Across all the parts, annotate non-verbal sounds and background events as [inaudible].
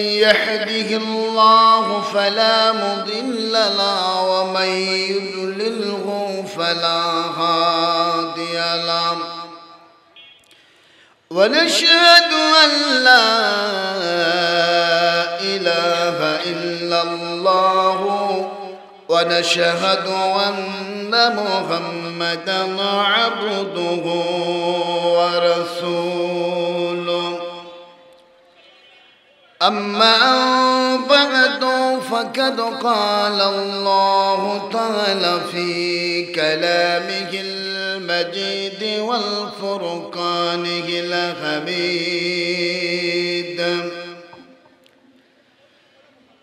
يهده الله فلا مضل له ومن يضلله فلا هادي له ونشهد أن لا إله إلا الله ونشهد أن محمدا عبده ورسوله أما بعد فقد قال الله تعالى في كلامه المجيد والفرقانه الحميد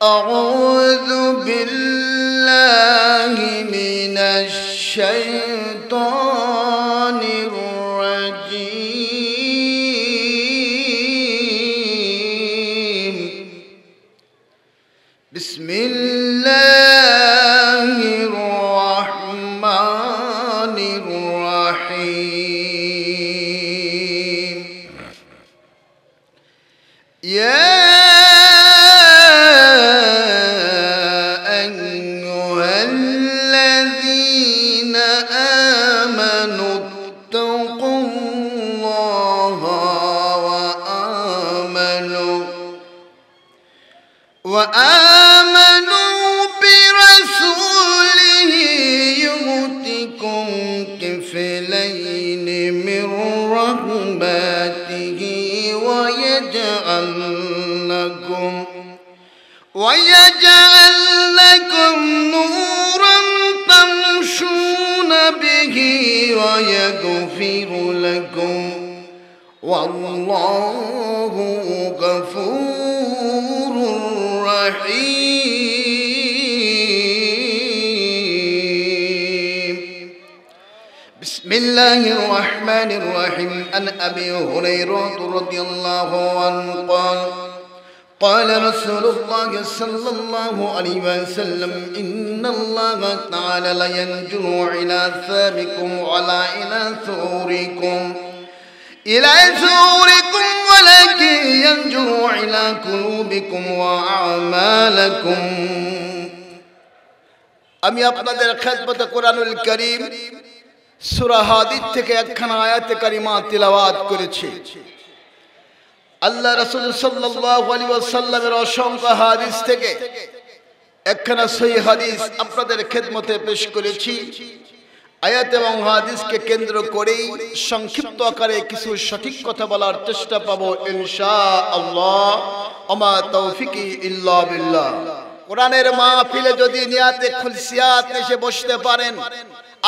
أعوذ بالله من الشيطان ويغفر لكم والله غفور رحيم بسم الله الرحمن الرحيم عن أبي هريرة رضي الله عنه قال قال رسول الله صلى الله عليه وسلم إن الله تعالى لينجر إلى ثابكم ولا إلى ثوركم إلى ثوركم ولكن ينجر إلى قلوبكم وأعمالكم আমি আপনাদের খেদমত কোরআনুল করিম সুরাহাদির থেকে একখানা আয়াতে কারিমা تلوات করেছি আল্লাহ রসুল সাল্লামের অসংখ্য হাদিস থেকে একখানা সহি হাদিস আপনাদের খেদমতে পেশ করেছি আয়াত এবং হাদিসকে কেন্দ্র করেই সংক্ষিপ্ত আকারে কিছু সঠিক কথা বলার চেষ্টা পাবো ইনশা আল্লাহ অমা তৌফিকি ইল্লা বিল্লাহ কোরআনের মাহফিলে যদি নিয়াতে খুলসিয়াত এসে বসতে পারেন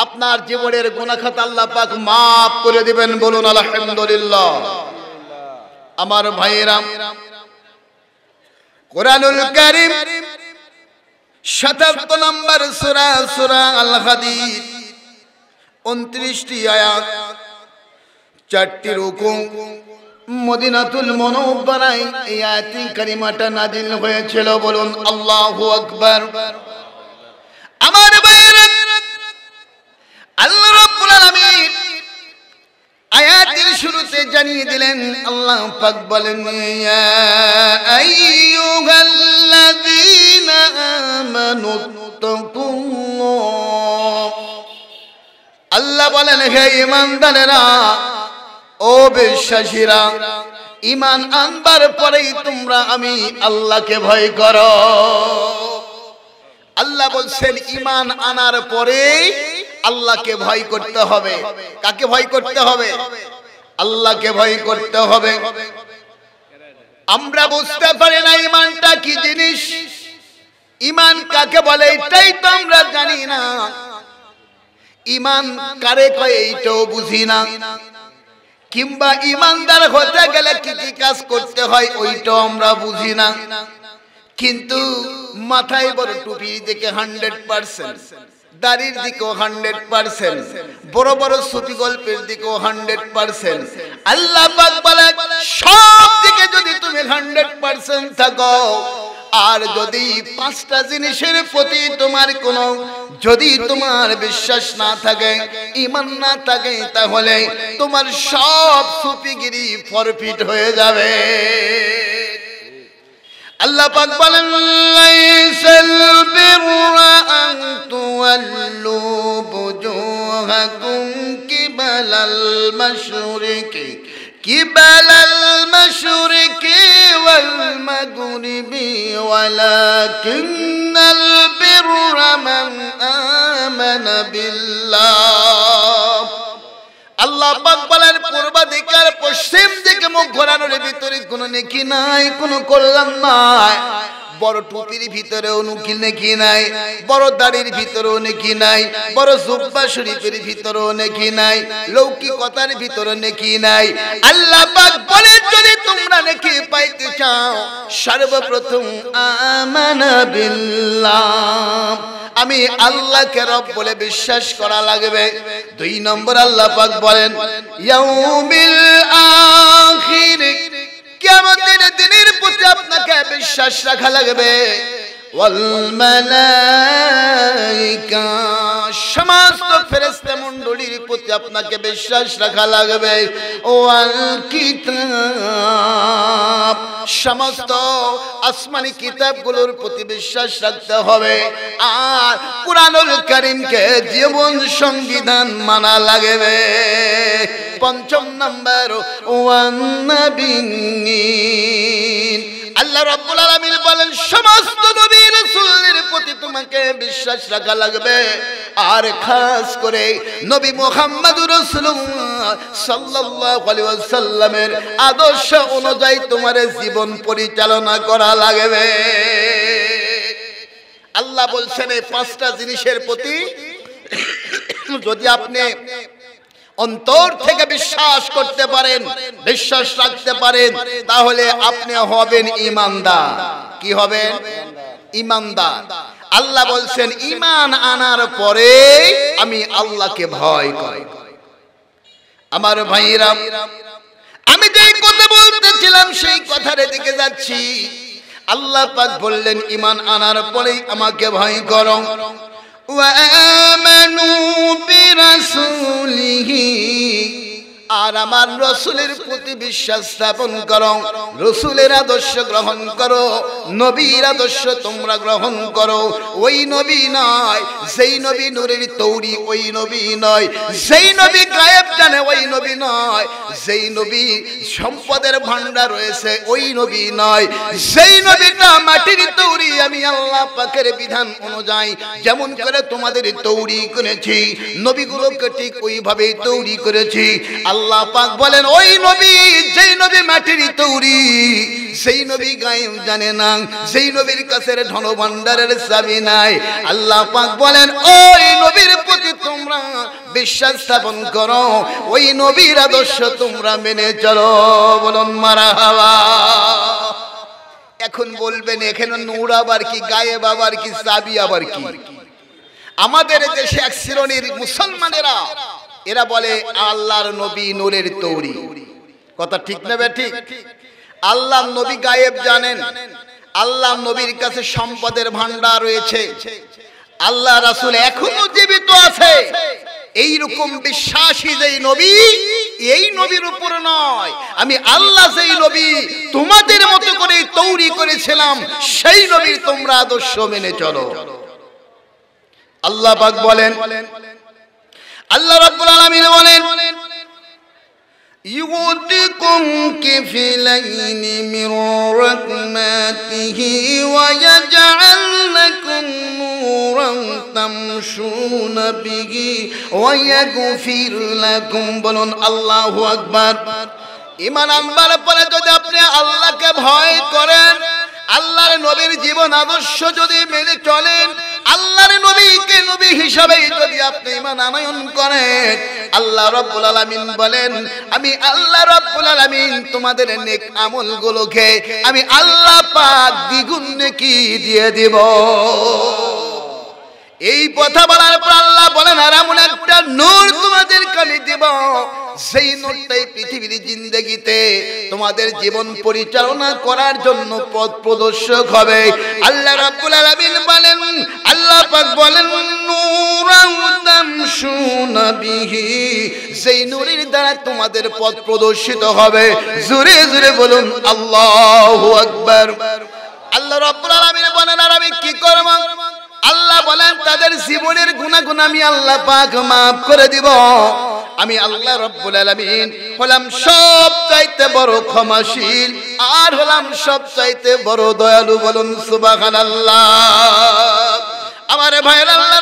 আপনার জীবনের গুনাখাত আল্লাহ পাক মাফ করে দিবেন বলুন আলহামদুলিল্লাহ আমার ভাইয়েরা কোরআনুল কারিম সাতাত্তর নম্বর সুরা সুরা আল হাদিদ উনত্রিশটি আয়াত চারটি রুকু মদিনাতুল মনোবরাই এই আয়াতি কারিমাটা নাদিল হয়েছিল বলুন আল্লাহ আকবর আমার বাইরে আল্লাহ রব্বুল আলামিন আয়াতের শুরুতে জানিয়ে দিলেন আল্লাহ পাক বলেন আল্লাহ বলেন হে ইমানদারেরা ও বিশ্বাসীরা ইমান আনবার পরেই তোমরা আমি আল্লাহকে ভয় করো আল্লাহ বলছেন ইমান আনার পরেই আল্লাহকে ভয় করতে হবে কাকে ভয় করতে হবে আল্লাহকে ভয় করতে হবে আমরা বুঝতে পারি না ইমানটা কি জিনিস ইমান কাকে বলে এটাই তো আমরা জানি না ইমান কারে কয় এইটাও বুঝি না কিংবা ইমানদার হতে গেলে কি কি কাজ করতে হয় ওইটাও আমরা বুঝি না কিন্তু মাথায় বড় টুপি দেখে হান্ড্রেড পার্সেন্ট দাড়ির দিকেও হান্ড্রেড পার্সেন্ট বড় বড় সুতি গল্পের দিকেও হান্ড্রেড পার্সেন্ট আল্লাহ সব দিকে যদি তুমি হান্ড্রেড পার্সেন্ট থাকো আর যদি পাঁচটা জিনিসের প্রতি তোমার কোনো যদি তোমার বিশ্বাস না থাকে ইমান না থাকে তাহলে তোমার সব সুপিগিরি ফরফিট হয়ে যাবে الله پاک بلن ليس البر أن تولوا بجوهكم قبل المشرك قبل المشرك والمغرب ولكن البر من آمن بالله আল্লাহ পাক বলেন পূর্বাধিকার পশ্চিম দিকে মুখ ঘোরানোর ভিতরে কোনো নেকি নাই কোনো কল্যাণ নাই বড় টুপির ভিতরেও অনুকিল নেকি নাই বড় দাড়ির ভিতরেও নেকি নাই বড় জুব্বা শরীফের ভিতরেও নেকি নাই লৌকিকতার ভিতরে নেকি নাই আল্লাহ পাক বলে যদি তোমরা নেকি পাইতে চাও সর্বপ্রথম আমানা বিল্লাহ আমি আল্লাহকে রব বলে বিশ্বাস করা লাগবে দুই নম্বর আল্লাহ পাক বলেন ইয়াউমিল আখির কিয়ামতের দিনের প্রতি আপনাকে বিশ্বাস রাখা লাগবে সমস্ত ফেরেস্তে মন্ডলীর প্রতি আপনাকে বিশ্বাস রাখা লাগবে ও কিতাব সমস্ত আসমানি কিতাবগুলোর প্রতি বিশ্বাস রাখতে হবে আর কোরআনুল করিমকে জীবন সংবিধান মানা লাগবে পঞ্চম নম্বর ওয়ান আল্লাহ রব্বুল আলামিন বলেন সমস্ত নবী রাসূলের প্রতি তোমাকে বিশ্বাস রাখা লাগবে আর খাস করে নবী মুহাম্মদ রাসূলুল্লাহ সাল্লাল্লাহু আলাইহি ওয়াসাল্লামের আদর্শ অনুযায়ী তোমার জীবন পরিচালনা করা লাগবে আল্লাহ বলছেন এই পাঁচটা জিনিসের প্রতি যদি আপনি অন্তর থেকে বিশ্বাস করতে পারেন বিশ্বাস রাখতে পারেন তাহলে আপনি হবেন ইমানদার কি হবেন ইমানদার আল্লাহ বলছেন ইমান আনার পরে আমি আল্লাহকে ভয় করি আমার ভাইরা আমি যে কথা বলতেছিলাম সেই কথার দিকে যাচ্ছি আল্লাহ পাক বললেন ইমান আনার পরেই আমাকে ভয় করো وآمنوا برسوله আর আমার রসুলের প্রতি বিশ্বাস স্থাপন করো রসুলের আদর্শ গ্রহণ করো নবীর আদর্শ তোমরা গ্রহণ করো ওই নবী নয় সেই নবী নুরের তৌরি ওই নবী নয় সেই নবী গায়েব জানে ওই নবী নয় সেই নবী সম্পদের ভান্ডার রয়েছে ওই নবী নয় সেই নবীটা মাটির তৌরি আমি আল্লাহ পাকের বিধান অনুযায়ী যেমন করে তোমাদের তৌরি করেছি নবীগুলোকে ঠিক ওইভাবেই তৌরি করেছি আল্লাহ আল্লাহ পাক বলেন ওই নবী যেই নবী মাটির তৈরি সেই নবী গায়েব জানে না সেই নবীর কাছে ধনভান্ডারের চাবি নাই আল্লাহ পাক বলেন ওই নবীর প্রতি তোমরা বিশ্বাস স্থাপন করো ওই নবীর আদর্শ তোমরা মেনে চলো বলুন মারা হাওয়া এখন বলবেন এখানে নূর আবার কি গায়েব আবার কি চাবি আবার কি আমাদের দেশে এক শ্রেণীর মুসলমানেরা এরা বলে আল্লাহর নবী নূরের তৌরি কথা ঠিক নেবে ঠিক আল্লাহ নবী গায়েব জানেন আল্লাহ নবীর কাছে সম্পদের ভান্ডার রয়েছে আল্লাহ রাসুল এখনো জীবিত আছে এই রকম বিশ্বাসী যে নবী এই নবীর উপর নয় আমি আল্লাহ সেই নবী তোমাদের মতো করে তৌরি করেছিলাম সেই নবীর তোমরা আদর্শ মেনে চলো আল্লাহ পাক বলেন আল্লাহ রাব্বুল আলামিন বলেন يؤتكم كفلين من رحمته ويجعل لكم نورا تمشون به ويغفر لكم বলুন আল্লাহু আকবার ঈমান আনবার পরে যদি আপনি আল্লাহকে ভয় করেন আল্লাহর নবীর জীবন আদর্শ যদি মেনে চলেন আল্লাহর নবীকে নবী হিসাবে যদি আপনি ইমান আনয়ন করেন আল্লাহ রব্বুল আলামিন বলেন আমি আল্লাহ রব্বুল আলামিন তোমাদের নেক আমলগুলোকে আমি আল্লাহ পাক দ্বিগুণ নেকি দিয়ে দেব এই কথা বলার পর আল্লাহ বলেন আর এমন একটা নূর তোমাদের কানে দেব সেই নূরটাই পৃথিবীর জিন্দগিতে তোমাদের জীবন পরিচালনা করার জন্য পথ প্রদর্শক হবে আল্লাহ রাব্বুল আলামিন বলেন আল্লাহ পাক বলেন নূরাম বিহি সেই নূরের দ্বারা তোমাদের পথ প্রদর্শিত হবে জোরে জোরে বলুন আল্লাহু আকবার আল্লাহ রাব্বুল আলামিন বলেন আর আমি কি করব আল্লাহ বলেন তাদের জীবনের গুণাগুণ আমি আল্লাহ পাক মাফ করে দিব আমি আল্লাহ রব্বুল আলামিন হলাম সব চাইতে বড় ক্ষমাশীল আর হলাম সব চাইতে বড় দয়ালু বলুন সুবহানাল্লাহ আমার ভাইয়ের আল্লাহ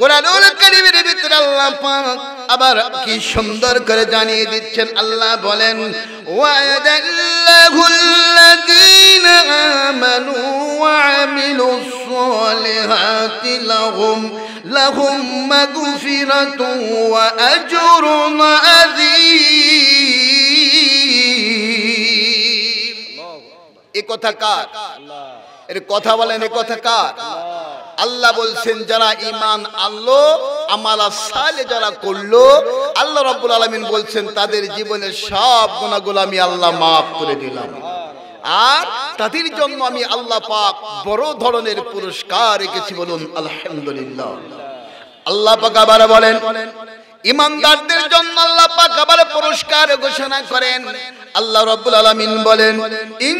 কোরআনুল কারীমের ভিতরে আল্লাহ পাক আবার কি সুন্দর করে জানিয়ে দিচ্ছেন আল্লাহ বলেন ওয়াদাল্লাহুল লাযীনা আমানু ওয়া আমিলুস সালিহাতি লাহুম লাহুম মাগফিরাতু ওয়া আজরুন আযীম এই কথা কার আল্লাহ এর কথা বলেন এ কথা কার আল্লাহ বলছেন যারা ইমান আনলো আমালা সালে যারা করলো আল্লাহ রব্বুল আলমিন বলছেন তাদের জীবনের সব গুণাগুলো আমি আল্লাহ মাফ করে দিলাম আর তাদের জন্য আমি আল্লাহ পাক বড় ধরনের পুরস্কার রেখেছি বলুন আলহামদুলিল্লাহ আল্লাহ পাক আবার বলেন ইমানদারদের জন্য আল্লাহ পাক আবার পুরস্কার ঘোষণা করেন আল্লাহ রব্বুল আলামিন বলেন ইন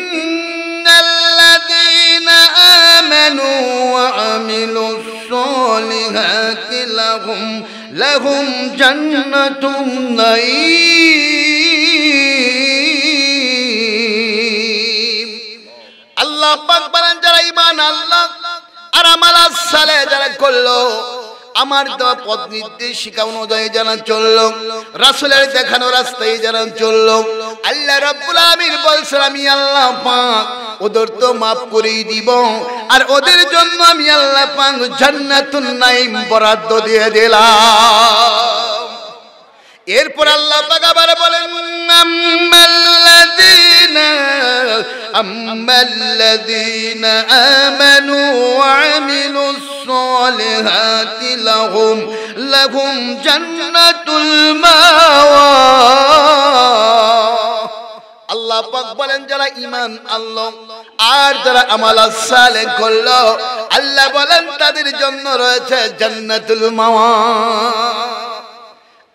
آمنوا وعملوا الصالحات لهم لهم جنة النعيم الله أكبر أن جرى إيمان الله আর আমার সালে যারা করলো আমার দেওয়া পদ নির্দেশিকা অনুযায়ী যারা চলল রাসুলের দেখানো রাস্তায় যারা চলল আল্লাহ রব্বুল আমির আমি আল্লাহ পাক ওদের তো মাফ করেই দিব আর ওদের জন্য আমি আল্লাহ পাক জান্নাতুন নাইম বরাদ্দ দিয়ে দিলাম এরপর আল্লাহ পাক আবার বলেন আম্মাল্লাযীনা আম্মাল্লাযীনা আমানু ওয়া আমিলুস সালিহাতি লাহুম লাহুম জান্নাতুল আল্লাহ পাক বলেন যারা ইমান আনলো আর যারা আমাল সালে করলো আল্লাহ বলেন তাদের জন্য রয়েছে জান্নাতুল মাওয়া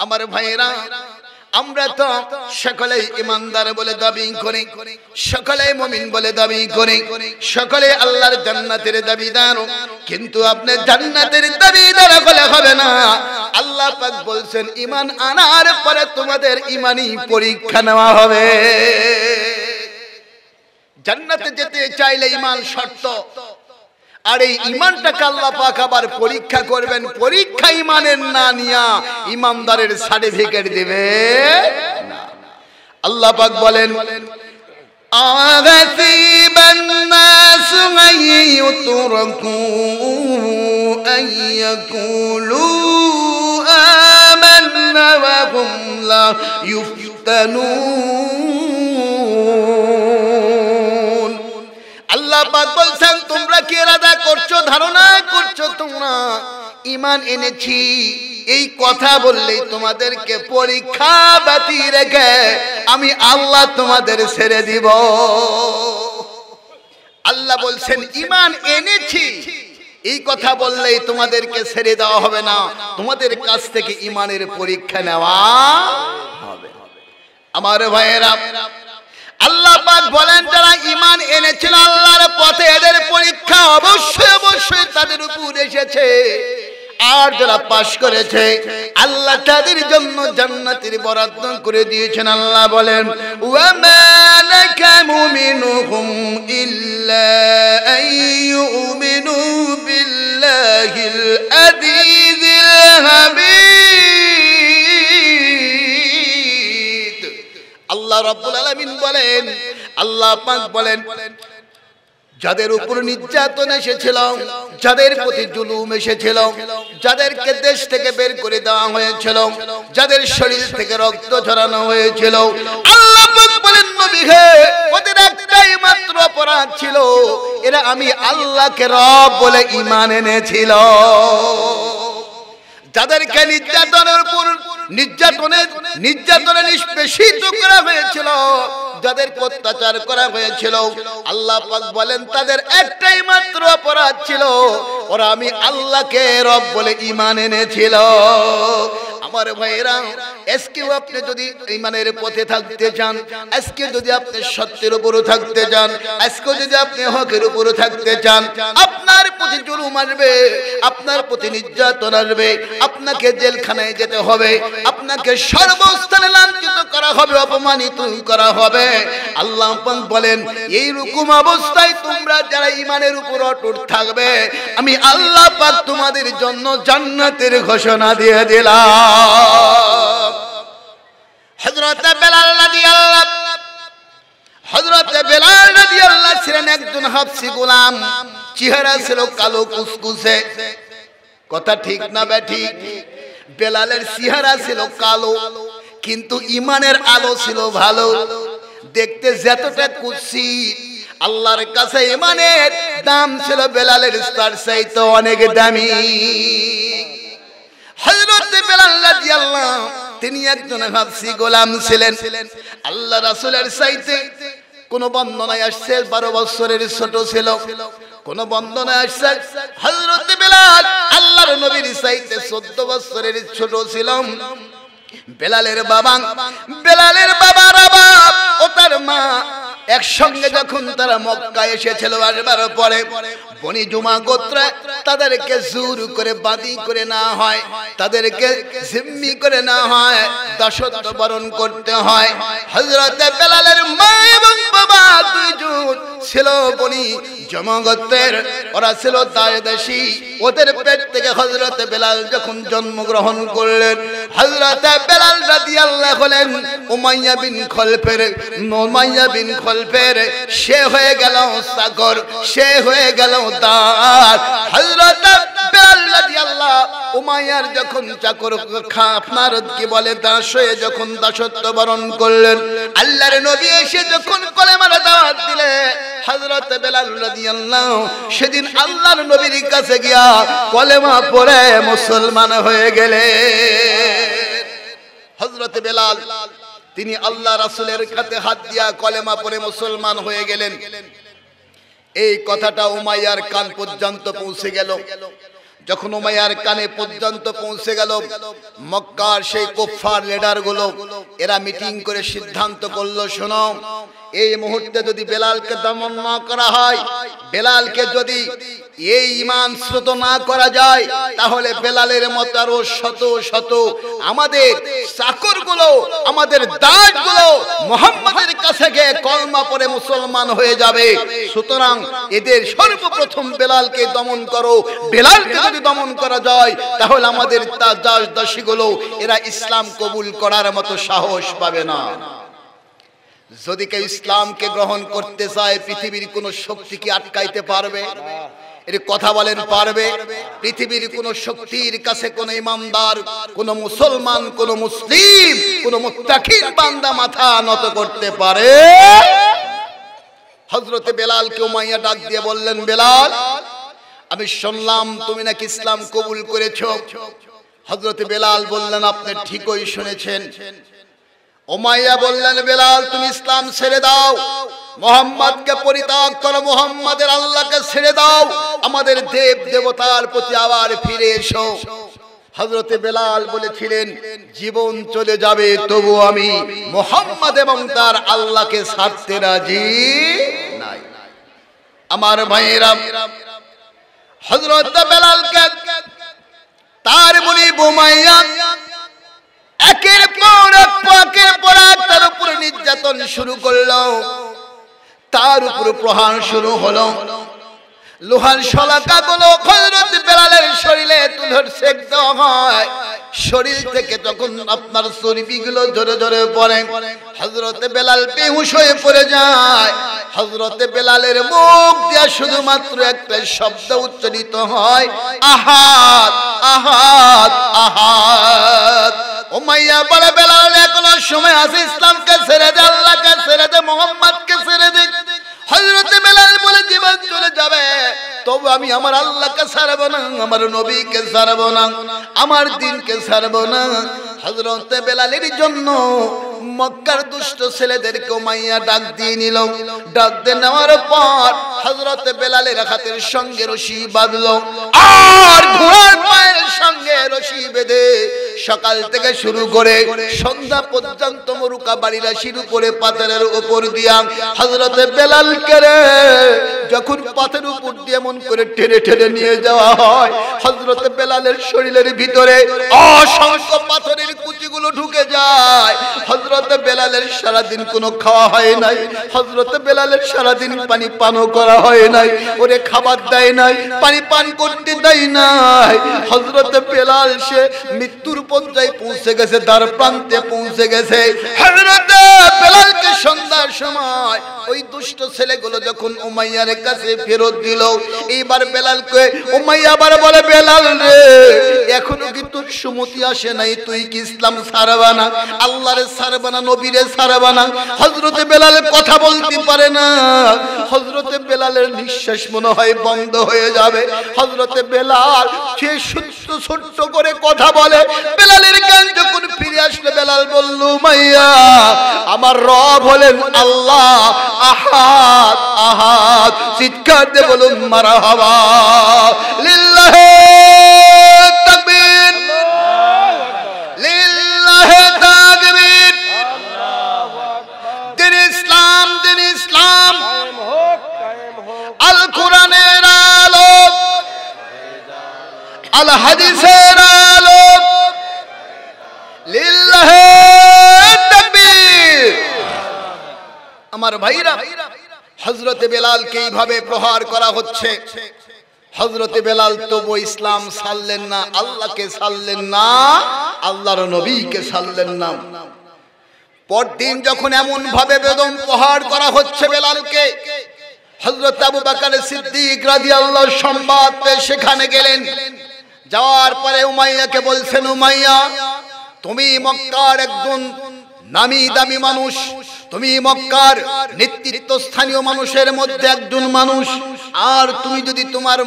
আমার ভাইরা আমরা তো সকলেই ইমানদার বলে দাবি করি সকলে মমিন বলে দাবি করি সকলে আল্লাহর জান্নাতের দাবিদার কিন্তু আপনি জান্নাতের দাবিদার বলে হবে না আল্লাহ পাক বলছেন ইমান আনার পরে তোমাদের ইমানই পরীক্ষা নেওয়া হবে জান্নাতে যেতে চাইলে ইমান শর্ত আর এই ইমানটাকে আল্লাহ পাক আবার পরীক্ষা করবেন পরীক্ষা ইমানের না নিয়া ইমানদারের সার্টিফিকেট দেবে আল্লাহ পাক বলেন أغثيب الناس أن কি করছো ধারণা করছো তোমরা ইমান এনেছি এই কথা তোমাদেরকে পরীক্ষা বাতি রেখে আমি আল্লাহ তোমাদের ছেড়ে দিব আল্লাহ বলছেন ইমান এনেছি এই কথা বললেই তোমাদেরকে ছেড়ে দেওয়া হবে না তোমাদের কাছ থেকে ইমানের পরীক্ষা নেওয়া হবে আমার ভাইয়েরা আল্লাহ পাক বলেন যারা ইমান এনেছেন আল্লাহর পথে এদের পরীক্ষা অবশ্যই অবশ্যই তাদের উপর এসেছে আর যারা পাশ করেছে আল্লাহ তাদের জন্য জান্নাতের বরাদ্দ করে দিয়েছেন আল্লাহ বলেন বিল্লাহিল আযীযিল হামিদ আল্লাহ রব্বুল আলামিন বলেন আল্লাহ পাক বলেন যাদের উপর নির্যাতন এসেছিল যাদের প্রতি জুলুম এসেছিল যাদেরকে দেশ থেকে বের করে দেওয়া হয়েছিল যাদের শরীর থেকে রক্ত ঝরানো হয়েছিল আল্লাহ বলেন নবী হে ওদের একটাই মাত্র অপরাধ ছিল এরা আমি আল্লাহকে রব বলে ঈমান এনেছিল যাদেরকে নির্যাতনের উপর নির্যাতনের নির্যাতনে নিষ্পেষিত করা হয়েছিল যাদের অত্যাচার করা হয়েছিল আল্লাহ পাক বলেন তাদের একটাই মাত্র অপরাধ ছিল ওরা আমি আল্লাহকে রব বলে ইমান এনেছিল আমার ভাইয়েরা আজকেও আপনি যদি ইমানের পথে থাকতে চান আজকে যদি আপনি সত্যের উপরও থাকতে চান আজকে যদি আপনি হকের উপরও থাকতে চান আপনার প্রতি জুলুম আসবে আপনার প্রতি নির্যাতন আসবে আপনাকে জেলখানায় যেতে হবে আপনাকে সর্বস্থানে লাঞ্ছিত করা হবে অপমানিত করা হবে আল্লাহ পাক বলেন এই রকম অবস্থায় তোমরা যারা ইমানের উপর অটুট থাকবে আমি আল্লাহ পাক তোমাদের জন্য জান্নাতের ঘোষণা দিয়ে দিলাম হযরত বেলাল বেলাল রাদিয়াল্লাহ ছিলেন একজন হাফসি গোলাম চেহারা ছিল কালো কুসকুসে কথা ঠিক না ব্যাটি বেলালের চেহারা ছিল কালো কিন্তু ইমানের আলো ছিল ভালো দেখতে যতটা কুৎসিত আল্লাহর কাছে ইমানের দাম ছিল বেলালের স্তর সেই তো অনেক দামি তিনি একজন ভাবছি গোলাম ছিলেন আল্লাহ রাসুলের সাইতে কোন বন্দনায় আসছে বারো বছরের ছোট ছিল কোন বন্দনায় আসছে হজরত বেলাল আল্লাহর নবীর সাইতে চোদ্দ বছরের ছোট ছিলাম বেলালের বাবা বেলালের বাবা রাবা ও তার মা একসঙ্গে যখন তারা মক্কা এসেছিল আসবার পরে বনি জুমা গোত্রে তাদেরকে জোর করে বাদি করে না হয় তাদেরকে জিম্মি করে না হয় দশত্ব বরণ করতে হয় হজরতে বেলালের মা এবং বাবা দুইজন ছিল বনি গোত্রের ওরা ছিল দেশি ওদের পেট থেকে হজরত বেলাল যখন জন্মগ্রহণ করলেন হজরত বেলাল রাদি আল্লাহ হলেন উমাইয়া বিন খলফের উমাইয়া বিন খলফের সে হয়ে গেল সাগর সে হয়ে গেল খবরদার হযরত উমাইয়ার যখন চাকর কি বলে যখন দাসত্ব বরণ করলেন আল্লাহর নবী এসে যখন কলেমার দাওয়াত দিলে হযরত বেলাল সেদিন আল্লাহর নবীর কাছে গিয়া কলেমা পড়ে মুসলমান হয়ে গেলে হযরত বেলাল তিনি আল্লাহ রাসূলের কাছে হাত দিয়া কলেমা পড়ে মুসলমান হয়ে গেলেন এই কথাটা উমাইয়ার কান পর্যন্ত পৌঁছে গেল যখন উমাইয়ার কানে পর্যন্ত পৌঁছে গেল মক্কার সেই কোফার লিডারগুলো এরা মিটিং করে সিদ্ধান্ত করলো শোনাও এই মুহূর্তে যদি বেলালকে দমন না করা হয় বেলালকে যদি এই ইমান শ্রুত না করা যায় তাহলে বেলালের মতো আরো শত শত আমাদের চাকর গুলো আমাদের দাস গুলো মোহাম্মদের কাছে গিয়ে কলমা পরে মুসলমান হয়ে যাবে সুতরাং এদের সর্বপ্রথম বেলালকে দমন করো বেলালকে যদি দমন করা যায় তাহলে আমাদের দাস দাসী গুলো এরা ইসলাম কবুল করার মতো সাহস পাবে না যদি কেউ ইসলামকে গ্রহণ করতে চায় পৃথিবীর কোন শক্তি কি আটকাইতে পারবে এর কথা বলেন পারবে পৃথিবীর কোন শক্তির কাছে কোন ইমানদার কোন মুসলমান কোন মুসলিম কোন মুত্তাকির বান্দা মাথা নত করতে পারে হজরতে বেলাল কেউ মাইয়া ডাক দিয়ে বললেন বেলাল আমি শুনলাম তুমি নাকি ইসলাম কবুল করেছো হজরতে বেলাল বললেন আপনি ঠিকই শুনেছেন ওমাইয়া বললেন বেলাল তুমি ইসলাম ছেড়ে দাও মোহাম্মদকে পরিত্যাগ করো মোহাম্মদের আল্লাহকে ছেড়ে দাও আমাদের দেব দেবতার প্রতি আবার ফিরে এসো হজরতে বেলাল বলেছিলেন জীবন চলে যাবে তবু আমি মোহাম্মদ এবং তার আল্লাহকে ছাড়তে রাজি নাই আমার ভাইয়েরা হজরত বেলালকে তার মনি বোমাইয়া তার উপরে নির্যাতন শুরু করলো তার উপর প্রহার শুরু হলো লোহার শলাকাগুলো হযরত বেলালের শরীরে তুলোর সেক হয় শরীর থেকে যখন আপনার গুলো জোরে জোরে পরে হযরত বেলাল বেহুশ হয়ে পড়ে যায় হযরত বেলালের মুখ দিয়ে শুধুমাত্র একটা শব্দ উচ্চারিত হয় আহাত আহাত আহাত ও মাইয়া বলে বেলাল এখনো সময় আছে ইসলামকে ছেড়ে দে আল্লাহকে ছেড়ে দে মোহাম্মদকে ছেড়ে দে হজরতে বেলাল বলে জীবন চলে যাবে তবু আমি আমার আল্লাহকে সারব না আমার নবীকে সারব না আমার দিনকে সারব না হজরতে বেলালের জন্য মক্কার দুষ্ট ছেলেদেরকে মাইয়া ডাক দিয়ে নিল ডাক দিয়ে নেওয়ার পর হজরত বেলালের হাতের সঙ্গে রশি বাঁধল আর ঘোড়ার পায়ের সঙ্গে রশি বেঁধে সকাল থেকে শুরু করে সন্ধ্যা পর্যন্ত মরুকা বাড়িরা শুরু করে পাতালের উপর দিয়া হজরত বেলাল করে যখন পথের উপর দিয়ে এমন করে টেনে টেনে নিয়ে যাওয়া হয় হজরত বেলালের শরীরের ভিতরে অসংখ্য পাথরের কুচিগুলো ঢুকে যায় হজরত বেলালের সারাদিন কোনো খাওয়া হয় নাই হজরত বেলালের সারাদিন পানি পানও করা হয় নাই ওরে খাবার দেয় নাই পানি পান করতে দেয় নাই হজরত বেলাল সে মৃত্যুর পর্যায়ে পৌঁছে গেছে তার প্রান্তে পৌঁছে গেছে হজরত বেলালকে সন্ধ্যার সময় ওই দুষ্ট ছেলে ছেলেগুলো যখন উমাইয়ার কাছে ফেরত দিল এইবার বেলালকে উমাইয়া আবার বলে বেলাল রে এখনো কি তোর সুমতি আসে নাই তুই কি ইসলাম সারবা না আল্লাহরে সারবা না নবীরে সারবা না হজরতে বেলাল কথা বলতে পারে না হজরতে বেলালের নিঃশ্বাস মনে হয় বন্ধ হয়ে যাবে হজরতে বেলাল সে সুস্থ সুস্থ করে কথা বলে বেলালের গান যখন ফিরে আসলে বেলাল বলল মাইয়া আমার রব হলেন আল্লাহ আহা আহাদ আহাদ চিৎকার দিয়ে বলুন মারা হওয়া লিল্লাহ তাকবীর লিল্লাহ আল কোরআনের আলো আমার ভাইরা হজরতে বেলালকে এইভাবে প্রহার করা হচ্ছে হজরতে বেলাল তবু ইসলাম সারলেন না আল্লাহকে সারলেন না আল্লাহর নবীকে সারলেন না পরদিন যখন এমন ভাবে বেদম প্রহার করা হচ্ছে বেলালকে হজরত আবু বাকারে সিদ্দিক রাজি আল্লাহ সম্বাদ সেখানে গেলেন যাওয়ার পরে উমাইয়াকে বলছেন উমাইয়া তুমি মক্কার একজন নামি দামি মানুষ তুমি মক্কার নেতৃত্ব স্থানীয় মানুষের মধ্যে একজন মানুষ আর তুমি যদি তোমার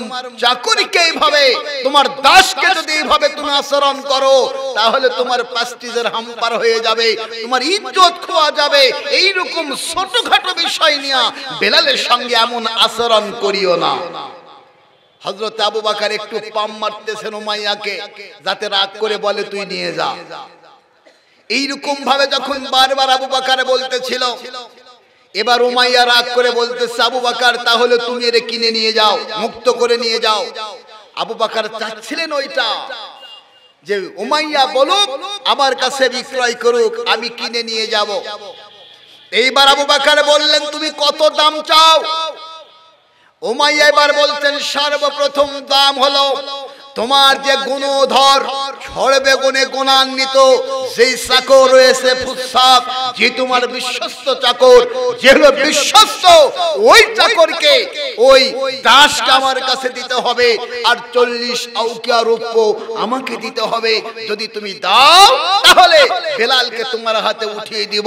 চাকরিকে এইভাবে তোমার দাসকে যদি এইভাবে তুমি আচরণ করো তাহলে তোমার পাস্টিজের হাম্পার হয়ে যাবে তোমার ইজ্জত খোয়া যাবে এই রকম ছোটখাটো বিষয় নিয়ে বেলালের সঙ্গে এমন আচরণ করিও না হজরত আবু বাকার একটু পাম মারতেছেন উমাইয়াকে যাতে রাগ করে বলে তুই নিয়ে যা এইরকম ভাবে যখন বারবার আবু বাকার বলতেছিল এবার উমাইয়া রাগ করে বলতেছে আবু বাকার তাহলে তুমি এর কিনে নিয়ে যাও মুক্ত করে নিয়ে যাও আবু বাকার চাচ্ছিলেন ওইটা যে উমাইয়া বলুক আমার কাছে বিক্রয় করুক আমি কিনে নিয়ে যাব এইবার আবু বাকার বললেন তুমি কত দাম চাও উমাইয়া এবার বলতেন সর্বপ্রথম দাম হলো তোমার যে গুণধর সর্বে বেগুনে গুণান্বিত যেই চাকর রয়েছে ফুসাক যে তোমার বিশ্বস্ত চাকর যে হলো বিশ্বস্ত ওই চাকরকে ওই দাসকে আমার কাছে দিতে হবে আর চল্লিশ আউকিয়া রূপ্য আমাকে দিতে হবে যদি তুমি দাও তাহলে বেলালকে তোমার হাতে উঠিয়ে দিব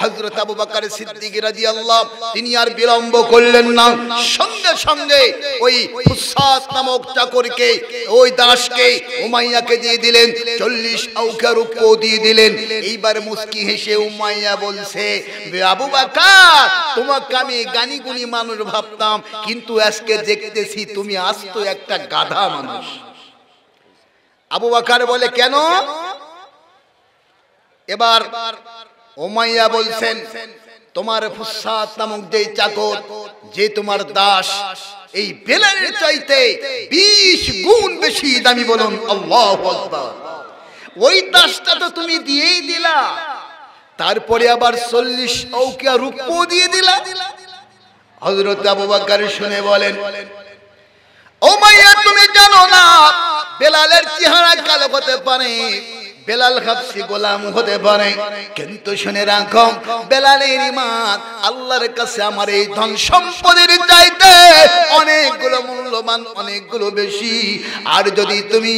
হজরত আবু বাকার সিদ্দিক রাজি আল্লাহ তিনি আর বিলম্ব করলেন না সঙ্গে সঙ্গে ওই ফুসাত নামক চাকরকে ওই দাসকে উমাইয়াকে দিয়ে দিলেন চল্লিশ আউকা রূপ দিয়ে দিলেন এইবার মুসকি হেসে উমাইয়া বলছে আবু বাকার তোমাকে আমি গানিগুলি মানুষ ভাবতাম কিন্তু আজকে দেখতেছি তুমি আস্ত একটা গাধা মানুষ আবু বাকার বলে কেন এবার ওমাইয়া বলছেন তোমার ফুসাদ নামক যে চাকর যে তোমার দাস এই বেলালের চাইতে বিশ গুণ বেশি দামি বলুন ওই দাসটা তো তুমি দিয়েই দিলা তারপরে আবার চল্লিশ অকিয়া রূপ দিয়ে দিলা হজরত আবু বাক্কার শুনে বলেন ও মাইয়া তুমি জানো না বেলালের চেহারা কালো হতে পারে বেলাল হাফসি গোলাম হতে পারে কিন্তু শুনে রাখো বেলালের ইমান আল্লাহর কাছে আমার এই ধন সম্পদের চাইতে অনেকগুলো মূল্যবান অনেকগুলো বেশি আর যদি তুমি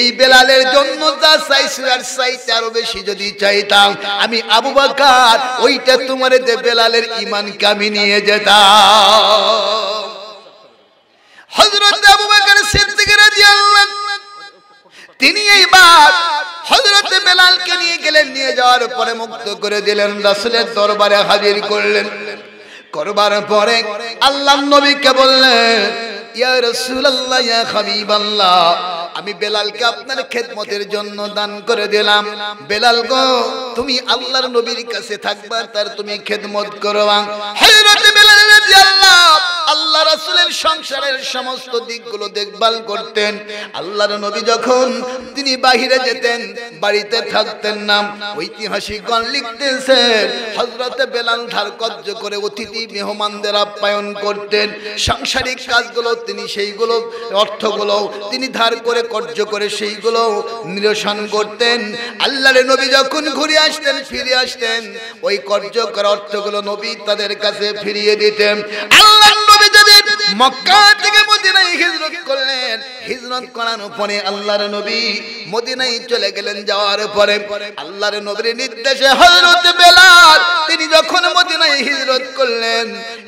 এই বেলালের জন্য যা চাইছো আর চাইতে আরো বেশি যদি চাইতাম আমি আবু বাকার ওইটা তোমার যে বেলালের ইমানকে আমি নিয়ে যেতাম হজরত আবু বাকার সিদ্দিক রাদিয়াল্লাহু তিনি এইবার হজরত বেলালকে নিয়ে গেলেন নিয়ে যাওয়ার পরে মুক্ত করে দিলেন রাসুলের দরবারে হাজির করলেন করবার পরে আল্লাহ নবীকে বললেন আমি বেলালকে আপনার খেদমতের জন্য দান করে দিলাম বেলাল গো তুমি আল্লাহর নবীর কাছে থাকবা তার তুমি খেদমত করবা হযরত বেলাল রাদিয়াল্লাহু আল্লাহ রাসুলের সংসারের সমস্ত দিকগুলো দেখভাল করতেন আল্লাহর নবী যখন তিনি বাহিরে যেতেন বাড়িতে থাকতেন না ঐতিহাসিকগণ লিখতেছেন হজরতে বেলাল ধার কর্য করে অতিথি মেহমানদের আপ্যায়ন করতেন সাংসারিক কাজগুলো তিনি সেইগুলো অর্থগুলো তিনি ধার করে কর্য করে সেইগুলো নিরসন করতেন আল্লাহরে নবী যখন ঘুরে আসতেন ফিরে আসতেন ওই কর্য করা অর্থগুলো নবী তাদের কাছে ফিরিয়ে দিতেন আল্লাহ নবী মক্কা থেকে মদিনায় হিজরত করলেন হিজরত করার পরে আল্লাহর নবী মদিনায় চলে গেলেন যাওয়ার পরে আল্লাহর নবীর নির্দেশে হযরত বেলাল তিনি যখন মদিনায় হিজরত করলেন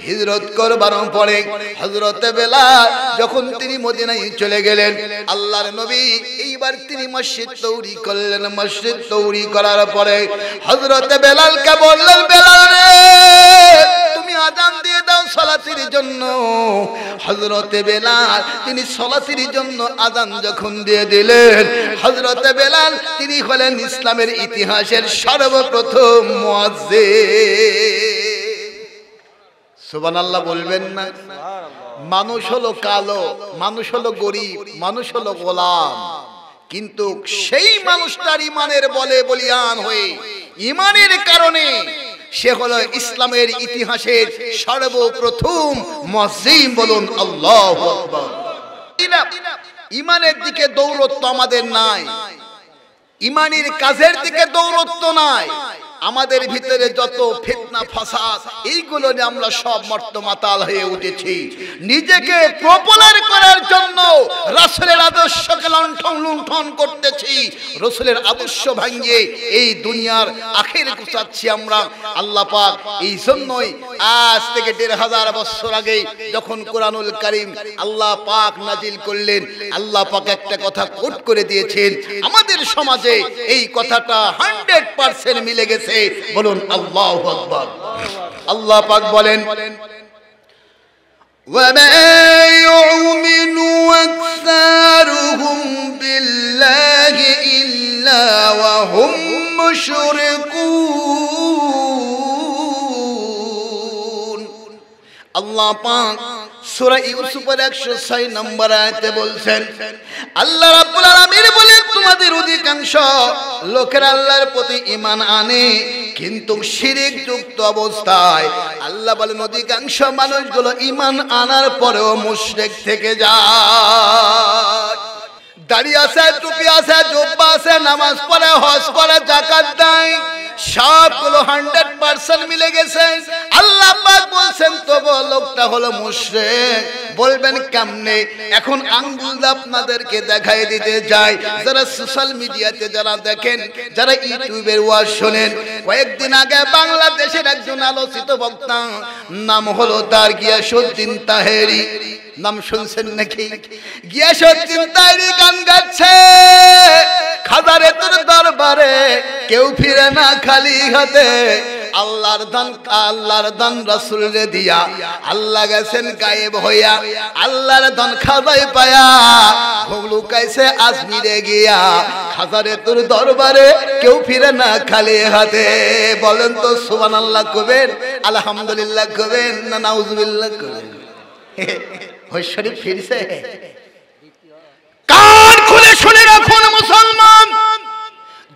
হিজরত করবার পরে হযরত বেলাল যখন তিনি মদিনায় চলে গেলেন আল্লাহর নবী এইবার তিনি মসজিদ তৈরি করলেন মসজিদ তৈরি করার পরে হযরত বেলালকে বললেন বেলাল রে তুমি আজান দিয়ে দাও সালাতের জন্য হজরতে বেলাল তিনি সলাসির জন্য আজান যখন দিয়ে দিলেন হজরতে বেলাল তিনি হলেন ইসলামের ইতিহাসের সর্বপ্রথম মোয়াজে সুবান আল্লাহ বলবেন না মানুষ হলো কালো মানুষ হলো গরিব মানুষ হলো গোলাম কিন্তু সেই মানুষটার ইমানের বলে বলিয়ান হয়ে ইমানের কারণে সে হলো ইসলামের ইতিহাসের সর্বপ্রথম মসজিদ বলুন আল্লাহ ইমানের দিকে দৌরত্ব আমাদের নাই ইমানের কাজের দিকে দৌরত্ব নাই আমাদের ভিতরে যত ফিতনা ফাসাদ এইগুলো নিয়ে আমরা সব মর্তমাতাল হয়ে উঠেছি নিজেকে প্রপলার করার জন্য রাসুলের আদর্শকে লণ্ঠন লুণ্ঠন করতেছি রসুলের আদর্শ ভাঙিয়ে এই দুনিয়ার আখের কুচাচ্ছি আমরা আল্লাহ পাক এই জন্যই আজ থেকে দেড় হাজার বছর আগে যখন কোরআনুল করিম আল্লাহ পাক নাজিল করলেন আল্লাহ পাক একটা কথা কোট করে দিয়েছেন আমাদের সমাজে এই কথাটা হান্ড্রেড পার্সেন্ট মিলে গেছে দিয়েছে বলুন আল্লাহ আকবর আল্লাহ পাক বলেন وما يؤمن أكثرهم بالله إلا وهم مشركون الله পাক সুরা ইউসুফের ছয় নম্বর আয়তে বলছেন আল্লাহ রাব্বুল আলামিন বলেন তোমাদের অধিকাংশ লোকের আল্লাহর প্রতি ঈমান আনে কিন্তু শিরিক যুক্ত অবস্থায় আল্লাহ বলেন অধিকাংশ মানুষগুলো ঈমান আনার পরেও মুশরিক থেকে যায় দাড়ি আছে টুপি আছে জব্বা আছে নামাজ পড়ে হজ করে জাকাত দেয় সবগুলো হান্ড্রেড পার্সেন্ট মিলে গেছে আল্লাহ বলছেন তো লোকটা হলো মুশরিক বলবেন কেমনে এখন আঙ্গুল আপনাদেরকে দেখাই দিতে যাই যারা সোশ্যাল মিডিয়াতে যারা দেখেন যারা ইউটিউবের ওয়াজ শোনেন কয়েকদিন আগে বাংলাদেশের একজন আলোচিত বক্তা নাম হলো তার গিয়া গিয়াসুদ্দিন তাহেরি নাম শুনছেন নাকি গিয়াসুদ্দিন তাইরি গান গাচ্ছে খাজারে তোর দরবারে কেউ ফিরে না খালি হাতে আল্লাহর দান আল্লাহর দান রে দিয়া আল্লাহ গেছেন গায়েব হইয়া আল্লাহর দান খাদাই পায়া ভগলু কাইছে আজমিরে গিয়া খাজারে তোর দরবারে কেউ ফিরে না খালি হাতে বলেন তো সুবহানাল্লাহ কবেন আলহামদুলিল্লাহ কবেন না নাউজুবিল্লাহ কবেন [laughs] হৈশ্বরী ফিরছে কান খুলে শুনে রাখুন মুসলমান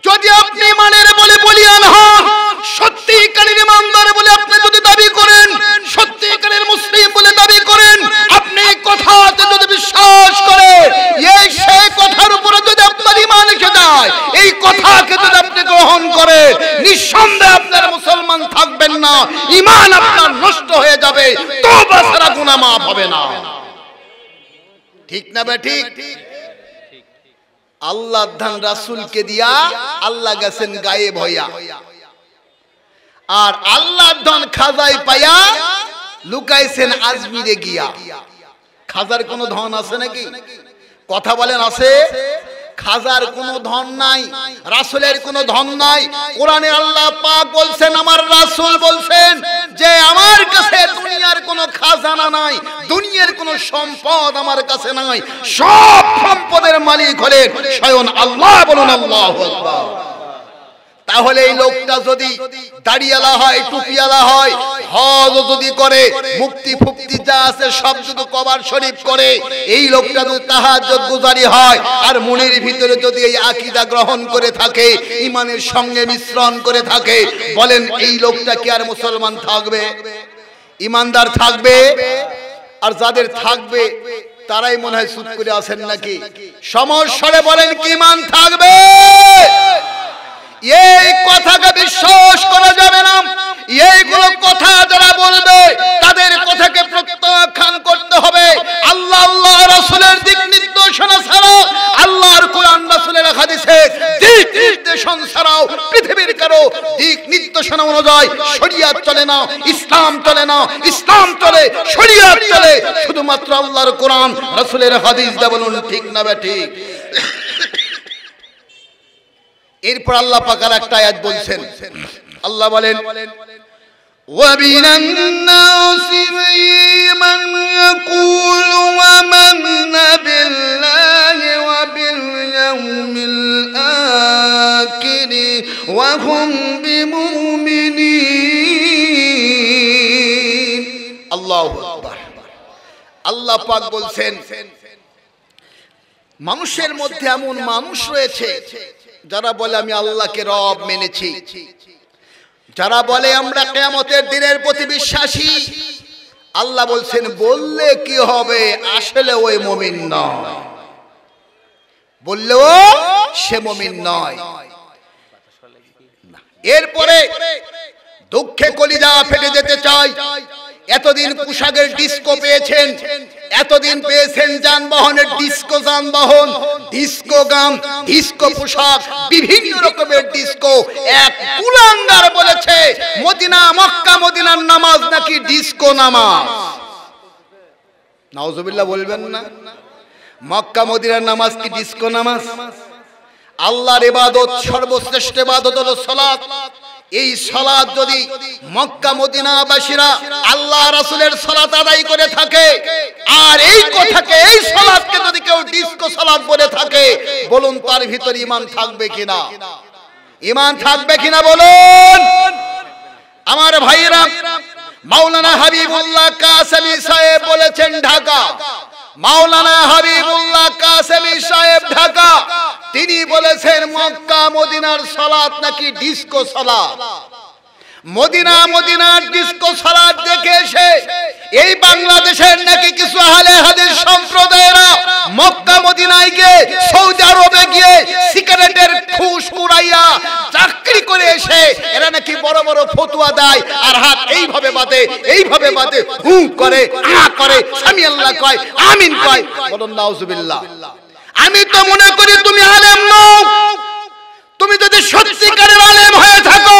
যদি আপনি ইমানের বলে বলিয়ান হন সত্যিকারের ইমানদার বলে আপনি যদি দাবি করেন সত্যিকারের মুসলিম বলে দাবি করেন আপনি কথাতে যদি বিশ্বাস করে এই সেই কথার উপরে যদি আপনার ইমান এসে যায় এই কথাকে যদি আপনি গ্রহণ করে নিঃসন্দেহে আপনার মুসলমান থাকবেন না ইমান আপনার নষ্ট হয়ে যাবে তো বাসারা গুণা হবে না ঠিক না বা ঠিক আল্লাহ ধান রাসুলকে দিয়া আল্লাহ গেছেন গায়ে ভয়া আর আল্লাহ ধন খাজাই পাইয়া লুকাইছেন আজমিরে গিয়া খাজার কোনো ধন আছে নাকি কথা বলেন আছে খাজার কোনো ধন নাই রাসুলের কোন ধন নাই কোরআনে আল্লাহ পাক বলছেন আমার রাসুল বলছেন যে আমার কাছে দুনিয়ার কোনো খাজানা নাই দুনিয়ার কোন সম্পদ আমার কাছে নাই সব সম্পদের মালিক হলেন স্বয়ং আল্লাহ বলুন আল্লাহ আকবার তাহলে এই লোকটা যদি দাড়িয়ালা হয় টুপিয়ালা হয় হজ যদি করে মুক্তি ফুক্তি যা আছে সব শুধু কবার শরীফ করে এই লোকটা যদি তাহার গুজারি হয় আর মনের ভিতরে যদি এই আকিদা গ্রহণ করে থাকে ইমানের সঙ্গে মিশ্রণ করে থাকে বলেন এই লোকটা কি আর মুসলমান থাকবে ইমানদার থাকবে আর যাদের থাকবে তারাই মনে হয় সুদ করে আছেন নাকি সমস্যারে বলেন কি ইমান থাকবে এই কথাকে বিশ্বাস করা যাবে না এইগুলো কথা যারা বলবে তাদের কথাকে প্রত্যাখ্যান করতে হবে আল্লাহ আল্লাহ রাসূলের দিক নির্দেশনা ছাড়া আল্লাহর কোরআন রাসূলের হাদিসে দিক নির্দেশন ছাড়াও পৃথিবীর কারো দিক নির্দেশনা অনুযায়ী শরিয়াত চলে না ইসলাম চলে না ইসলাম চলে শরিয়াত চলে শুধুমাত্র আল্লাহর কোরআন রাসূলের হাদিস দেবলুন ঠিক না বে ঠিক এরপর আল্লাহ পাকার একটা আয়াত বলছেন আল্লাহ বলেন ومن الناس من يقول ومنا بالله وباليوم الآخر وهم بمؤمنين الله أكبر الله পাক বলছেন মানুষের মধ্যে এমন মানুষ রয়েছে যারা বলে আমি আল্লাহকে রব মেনেছি যারা বলে আমরা কেমতের দিনের প্রতি বিশ্বাসী আল্লাহ বলছেন বললে কি হবে আসলে ওই মমিন নয় বললেও সে মমিন নয় এরপরে দুঃখে কলিজা ফেটে যেতে চাই এতদিন পোশাকের ডিস্কো পেয়েছেন এতদিন পেয়েছেন যানবাহনের ডিস্কো যানবাহন ডিস্কো গান ডিস্কো পোশাক বিভিন্ন রকমের ডিস্কো এক কুলাঙ্গার বলেছে মদিনা মক্কা মদিনার নামাজ নাকি ডিস্কো নামাজ নাউজুবিল্লাহ বলবেন না মক্কা মদিনার নামাজ কি ডিস্কো নামাজ আল্লাহর ইবাদত সর্বশ্রেষ্ঠ ইবাদত হলো সালাত এই সলাদ যদি মক্কা মদিনাবাসীরা আল্লাহ রাসুলের সলাত আদায় করে থাকে আর এই কথাকে এই সলাদকে যদি কেউ ডিস্কো সলাদ বলে থাকে বলুন তার ভিতর ইমান থাকবে কিনা ইমান থাকবে কিনা বলুন আমার ভাইয়েরা মাওলানা হাবিবুল্লাহ কাসেমি সাহেব বলেছেন ঢাকা মাওলানা হাবিবুল্লাহ কাসেমি সাহেব ঢাকা তিনি বলেছেন মক্কা মদিনার সালাত নাকি ডিস্কো সালাত মদিনা মদিনার ডিস্কো সালাদ দেখে এসে এই বাংলাদেশের নাকি কিছু আহলে হাদিস সম্প্রদায়েরা মক্কা মদিনায় গিয়ে সৌদি আরবে গিয়ে সিগারেটের ফুস কুড়াইয়া চাকরি করে এসে এরা নাকি বড় বড় ফতুয়া দেয় আর হাত এইভাবে বাঁধে এইভাবে বাঁধে হু করে আ করে স্বামী আল্লাহ কয় আমিন কয় বলুন নাউজুবিল্লাহ আমি তো মনে করি তুমি আলেম নও তুমি যদি সত্যিকারের আলেম হয়ে থাকো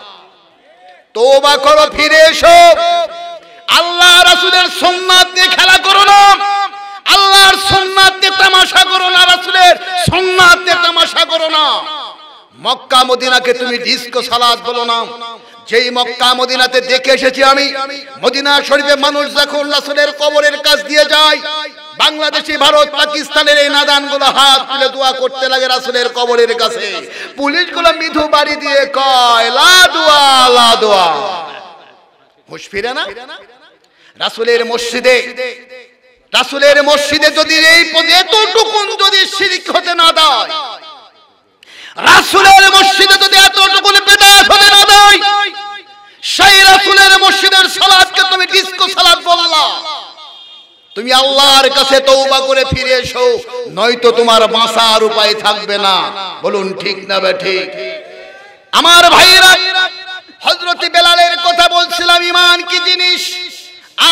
তোবা করো ফিরে এসো আল্লাহ রাসুলের সোমনাথ নিয়ে খেলা করো না আল্লাহর সোমনাথ নিয়ে তামাশা করো না রাসুলের সোমনাথ নিয়ে তামাশা করো না মক্কা মদিনাকে তুমি ডিস্কো সালাদ বলো না যেই মক্কা মদিনাতে দেখে এসেছি আমি মদিনা শরীফে মানুষ যখন রাসুলের কবরের কাজ দিয়ে যায় বাংলাদেশি ভারত পাকিস্তানের এই নাদান গুলো হাত তুলে দোয়া করতে লাগে রাসুলের কবরের কাছে পুলিশ গুলো মিধু বাড়ি দিয়ে কয় লাদুয়া দোয়া লা হুশ ফিরে না রাসুলের মসজিদে রাসুলের মসজিদে যদি এই পদে এতটুকুন যদি শিরিক হতে না দেয় রাসুলের মসজিদে যদি এতটুকুন বেদাত হতে না দেয় সেই রাসুলের মসজিদের সালাদকে তুমি ডিস্কো সালাদ বললা তুমি আল্লাহর কাছে তৌবা করে ফিরে এসো নয়তো তোমার বাঁচার উপায় থাকবে না বলুন ঠিক না বেঠি ঠিক আমার ভাইয়েরা হজরত বেলালের কথা বলছিলাম ইমান কি জিনিস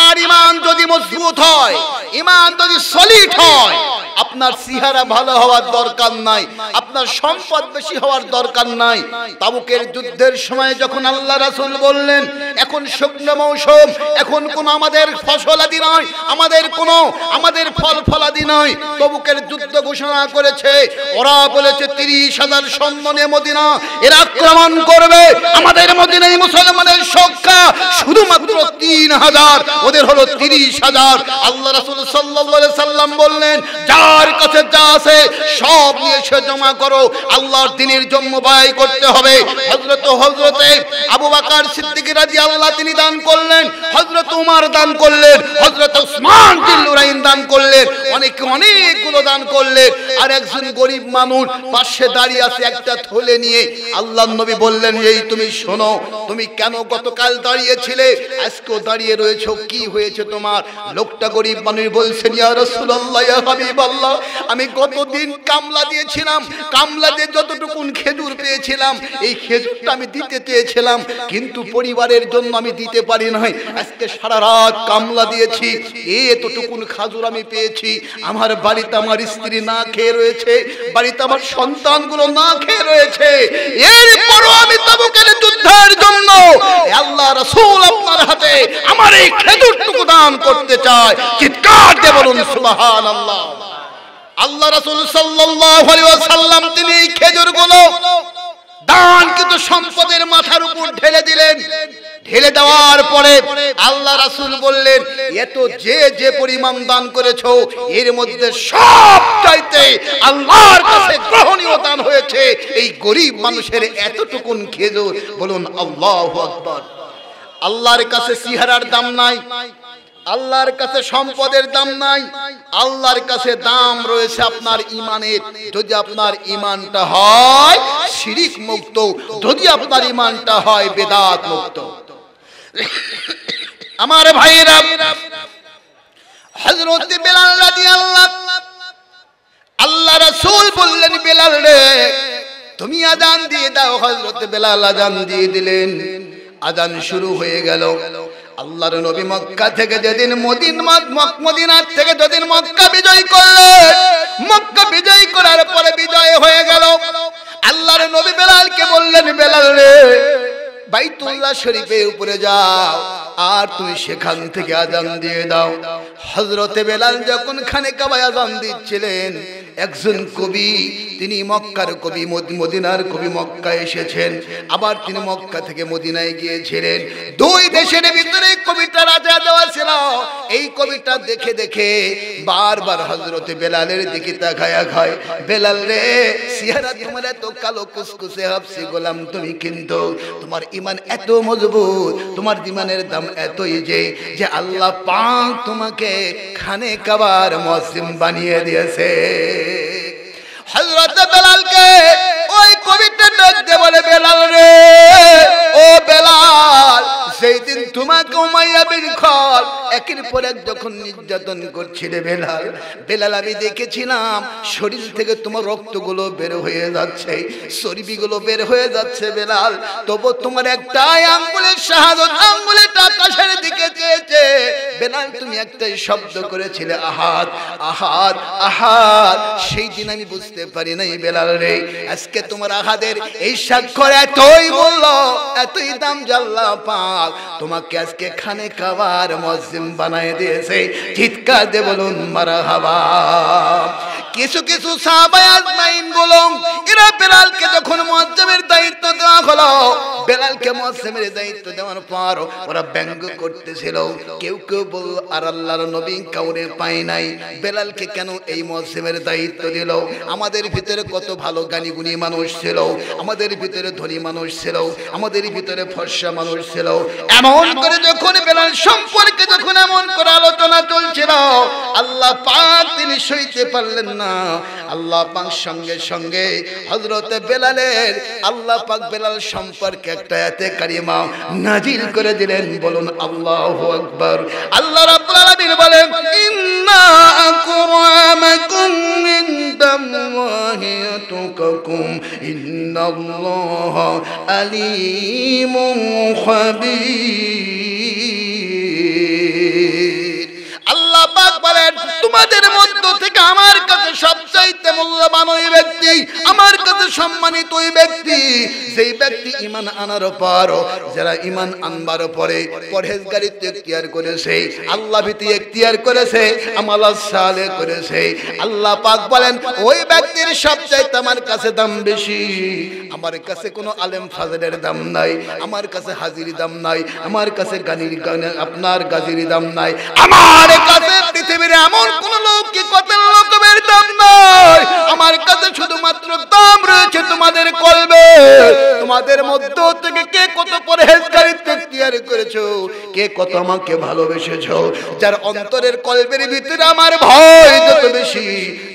আর ইমান যদি মজবুত হয় ইমান যদি সলিড হয় আপনার সিহারা ভালো হওয়ার দরকার নাই আপনার সম্পদ বেশি হওয়ার দরকার নাই তাবুকের যুদ্ধের সময় যখন আল্লাহ রাসুল বললেন এখন শুকনো মৌসুম এখন কোন আমাদের ফসলাদি নয় আমাদের কোনো আমাদের ফল ফলাদি নয় তবুকের যুদ্ধ ঘোষণা করেছে ওরা বলেছে তিরিশ হাজার সৈন্য মদিনা এরা আক্রমণ করবে আমাদের মদিনাই মুসলমানের সংখ্যা শুধুমাত্র তিন হাজার ওদের হলো তিরিশ হাজার আল্লাহ রাসুল সাল্লাহ সাল্লাম বললেন যার কাছে যা আছে সব নিয়ে এসে জমা করো আল্লাহর দিনের জন্য ব্যয় করতে হবে হজরত হজরতে আবু বাকার সিদ্দিক রাজি আল্লাহ তিনি দান করলেন হজরত উমার দান করলেন হজরত উসমান জিল্লুরাইন দান করলেন অনেক অনেকগুলো দান করলেন আর একজন গরিব মানুষ পাশে দাঁড়িয়ে আছে একটা থলে নিয়ে আল্লাহ নবী বললেন এই তুমি শোনো তুমি কেন গতকাল দাঁড়িয়েছিলে আজকেও দাঁড়িয়ে রয়েছো কি হয়েছে তোমার লোকটা গরিব মানুষ বলছেন আমি গতদিন কামলা দিয়েছিলাম কামলা দিয়ে যতটুকুন খেজুর পেয়েছিলাম এই খেজুরটা আমি দিতে চেয়েছিলাম কিন্তু পরিবারের জন্য আমি দিতে পারি নাই আজকে সারা রাত কামলা দিয়েছি এতটুকুন খাজুর আমি পেয়েছি আমার বাড়িতে আমার স্ত্রী না খেয়ে রয়েছে বাড়িতে আমার সন্তানগুলো না খেয়ে রয়েছে এরপরও আমি তাবুকের যুদ্ধের জন্য আল্লাহ রাসূল আপনার হাতে আমার এই সেদুরটুকু দান করতে চায় চিৎকার দিয়ে বলুন সুবাহান আল্লাহ আল্লাহ রাসুল সাল্লাম তিনি এই খেজুরগুলো দানকৃত সম্পদের মাথার উপর ঢেলে দিলেন ঢেলে দেওয়ার পরে আল্লাহ রাসুল বললেন এত যে যে পরিমাণ দান করেছ এর মধ্যে সব চাইতে আল্লাহর কাছে গ্রহণীয় দান হয়েছে এই গরিব মানুষের এতটুকুন খেজুর বলুন আল্লাহ আকবর আল্লাহর কাছে সিহারার দাম নাই আল্লাহর কাছে সম্পদের দাম নাই আল্লাহর কাছে দাম রয়েছে আপনার ইমানের যদি আপনার ইমানটা হয় শিরিক মুক্ত যদি আপনার ইমানটা হয় বেদাত মুক্ত আমার ভাইরা হজরত বেলাল রাজি আল্লাহ আল্লাহ রাসূল বললেন বেলাল রে তুমি আজান দিয়ে দাও হজরত বেলাল আজান দিয়ে দিলেন আদান শুরু হয়ে গেল আল্লাহর নবী মক্কা থেকে যেদিন মদিন মদিনার থেকে যেদিন মক্কা বিজয় করলে মক্কা বিজয় করার পরে বিজয় হয়ে গেল আল্লাহর নবী বেলালকে বললেন বেলাল রে বাইতুল্লাহ শরীফের উপরে যাও আর তুমি সেখান থেকে আজান দিয়ে দাও হজরতে বেলাল যখন খানে কাবায় আজান দিচ্ছিলেন একজন কবি তিনি মক্কার কবি মদিনার কবি মক্কা এসেছেন আবার তিনি মক্কা থেকে মদিনায় গিয়েছিলেন দুই দেশের ভিতরে কবিতা রাজা দেওয়া ছিল এই কবিতা দেখে দেখে বারবার হজরত বেলালের দিকে তাকায়া খায় বেলাল রে সিহারা তোমার এত কালো কুসকুসে হাফসি গোলাম তুমি কিন্তু তোমার ইমান এত মজবুত তোমার ইমানের দাম এতই যে যে আল্লাহ পাক তোমাকে খানে কাবার মসজিম বানিয়ে দিয়েছে হজরত বেলালকে ওই কবিতা ডাকতে বলে বেলাল রে ও বেলাল সেই দিন তোমাকে উমাইয়া বিন খল একের পর এক যখন নির্যাতন করছিলে বেলাল বেলাল আমি দেখেছিলাম শরীর থেকে তোমার রক্তগুলো বের হয়ে যাচ্ছে শরীরগুলো বের হয়ে যাচ্ছে বেলাল তবু তোমার একটা আঙ্গুলের শাহাদত আঙ্গুলের আকাশের দিকে চেয়েছে বেলাল তুমি একটাই শব্দ করেছিলে আহাত আহাত আহাত সেই দিন আমি বুঝতে পারি নাই বেলাল রে আজকে তোমার আহাদের এই স্বাক্ষর এতই বলল এতই দাম জাল্লা পাক তোমাকে আজকে খানে খাওয়ার মসজিম বানায় দিয়েছে চিৎকার দে বলুন মারা হাওয়া কিছু কিছু এরা বেলালকে যখন দায়িত্ব দেওয়া হলো বেলালকে দায়িত্ব দেওয়ার পর ওরা ব্যঙ্গ করতেছিল কেউ কেউ বলল আর আল্লাহর নবী কাউরে পায় নাই বেলালকে কেন এই মজ্জামের দায়িত্ব দিল আমাদের ভিতরে কত ভালো গানি গুণী মানুষ ছিল আমাদের ভিতরে ধনী মানুষ ছিল আমাদের ভিতরে ফর্সা মানুষ ছিল এমন করে যখন বেলাল সম্পর্কে যখন এমন করে আলোচনা চলছিল আল্লাহ পাক তিনি সইতে পারলেন না আল্লাহ পাক সঙ্গে সঙ্গে হজরতে বেলালের আল্লাহ পাক বেলাল সম্পর্কে একটা এতে কারিমা নাজিল করে দিলেন বলুন আল্লাহ আকবর আল্লাহ রাব্বুল আলামিন আলামিন বলেন ইন্না আকরামাকুম ইনদাল্লাহি আতকাকুম ইন্নাল্লাহ আলিমুন খাবীর আল্লাহ পাক বলেন তোমাদের মধ্য থেকে আমার কাছে সব সবচাইতে মূল্যবান ওই ব্যক্তি আমার কাছে সম্মানিত ওই ব্যক্তি সেই ব্যক্তি ইমান আনার পর যারা ইমান আনবার পরে পরহেজগারিত্ব এখতিয়ার করেছে আল্লাহ ভীতি এখতিয়ার করেছে আমাল সালে করেছে আল্লাহ পাক বলেন ওই ব্যক্তির সবচাইতে আমার কাছে দাম বেশি আমার কাছে কোনো আলেম ফাজলের দাম নাই আমার কাছে হাজিরি দাম নাই আমার কাছে গানির গান আপনার গাজির দাম নাই আমার কাছে পৃথিবীর এমন কোন লোক কি কত রকমের দাম নাই নয় আমার কাছে শুধুমাত্র দম রয়েছে তোমাদের কলবে তোমাদের মধ্য থেকে কে কত পরহেজগারিত্ব তৈরি করেছো কে কত আমাকে ভালোবেসেছো যার অন্তরের কলবের ভিতরে আমার ভয় যত বেশি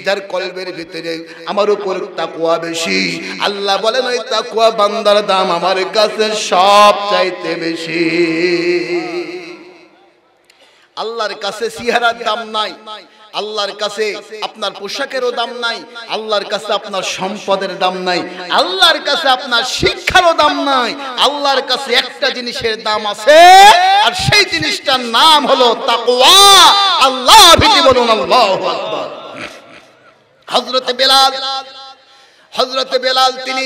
যার কলবের ভিতরে আমার উপর তাকুয়া বেশি আল্লাহ বলে ওই তাকুয়া বান্দার দাম আমার কাছে সব চাইতে বেশি আল্লাহর কাছে সিহারার দাম নাই আল্লাহর কাছে আপনার পোশাকেরও দাম নাই আল্লাহর কাছে আপনার সম্পদের দাম নাই আল্লাহর কাছে আপনার শিক্ষারও দাম নাই আল্লাহর কাছে একটা জিনিসের দাম আছে আর সেই জিনিসটার নাম হলো তাকওয়া আল্লাহ ভীতি বলুন আল্লাহু আকবার হযরতে বেলাল হযরতে বেলাল তিনি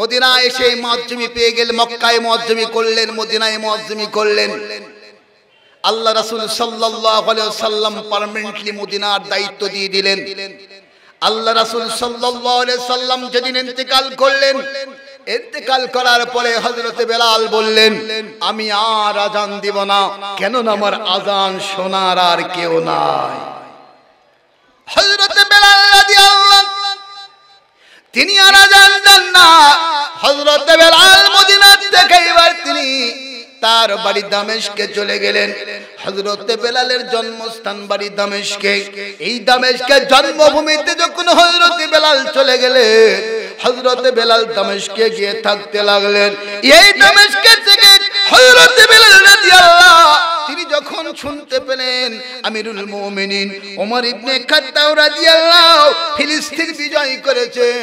মদিনায় এসে মুয়াজ্জিমি পেয়ে গেল মক্কায় মুয়াজ্জিমি করলেন মদিনায় মুয়াজ্জিমি করলেন আল্লাহ রাসুল সাল্লাম পারমানেন্টলি মদিনার দায়িত্ব দিয়ে দিলেন আল্লাহ রাসুল সাল্লাম যেদিন ইন্তেকাল করলেন ইন্তেকাল করার পরে হজরতে বেলাল বললেন আমি আর আজান দিব না কেন আমার আজান শোনার আর কেউ নাই হজরতে তিনি আর আজান দেন না হজরতে বেলাল মদিনার থেকে এবার তিনি তার বাড়ি দামেশকে চলে গেলেন হজরতে বেলালের জন্মস্থান বাড়ি দামেশকে এই দামেশকে জন্মভূমিতে যখন হজরতে বেলাল চলে গেলে হজরতে বেলাল দামেশকে গিয়ে থাকতে লাগলেন এই দামেশকে থেকে হজরতে বেলাল রাদিয়াল্লাহ তিনি যখন শুনতে পেলেন আমিরুল মুমিনিন ওমর ইবনে খাত্তাব রাদিয়াল্লাহ ফিলিস্তিন বিজয় করেছেন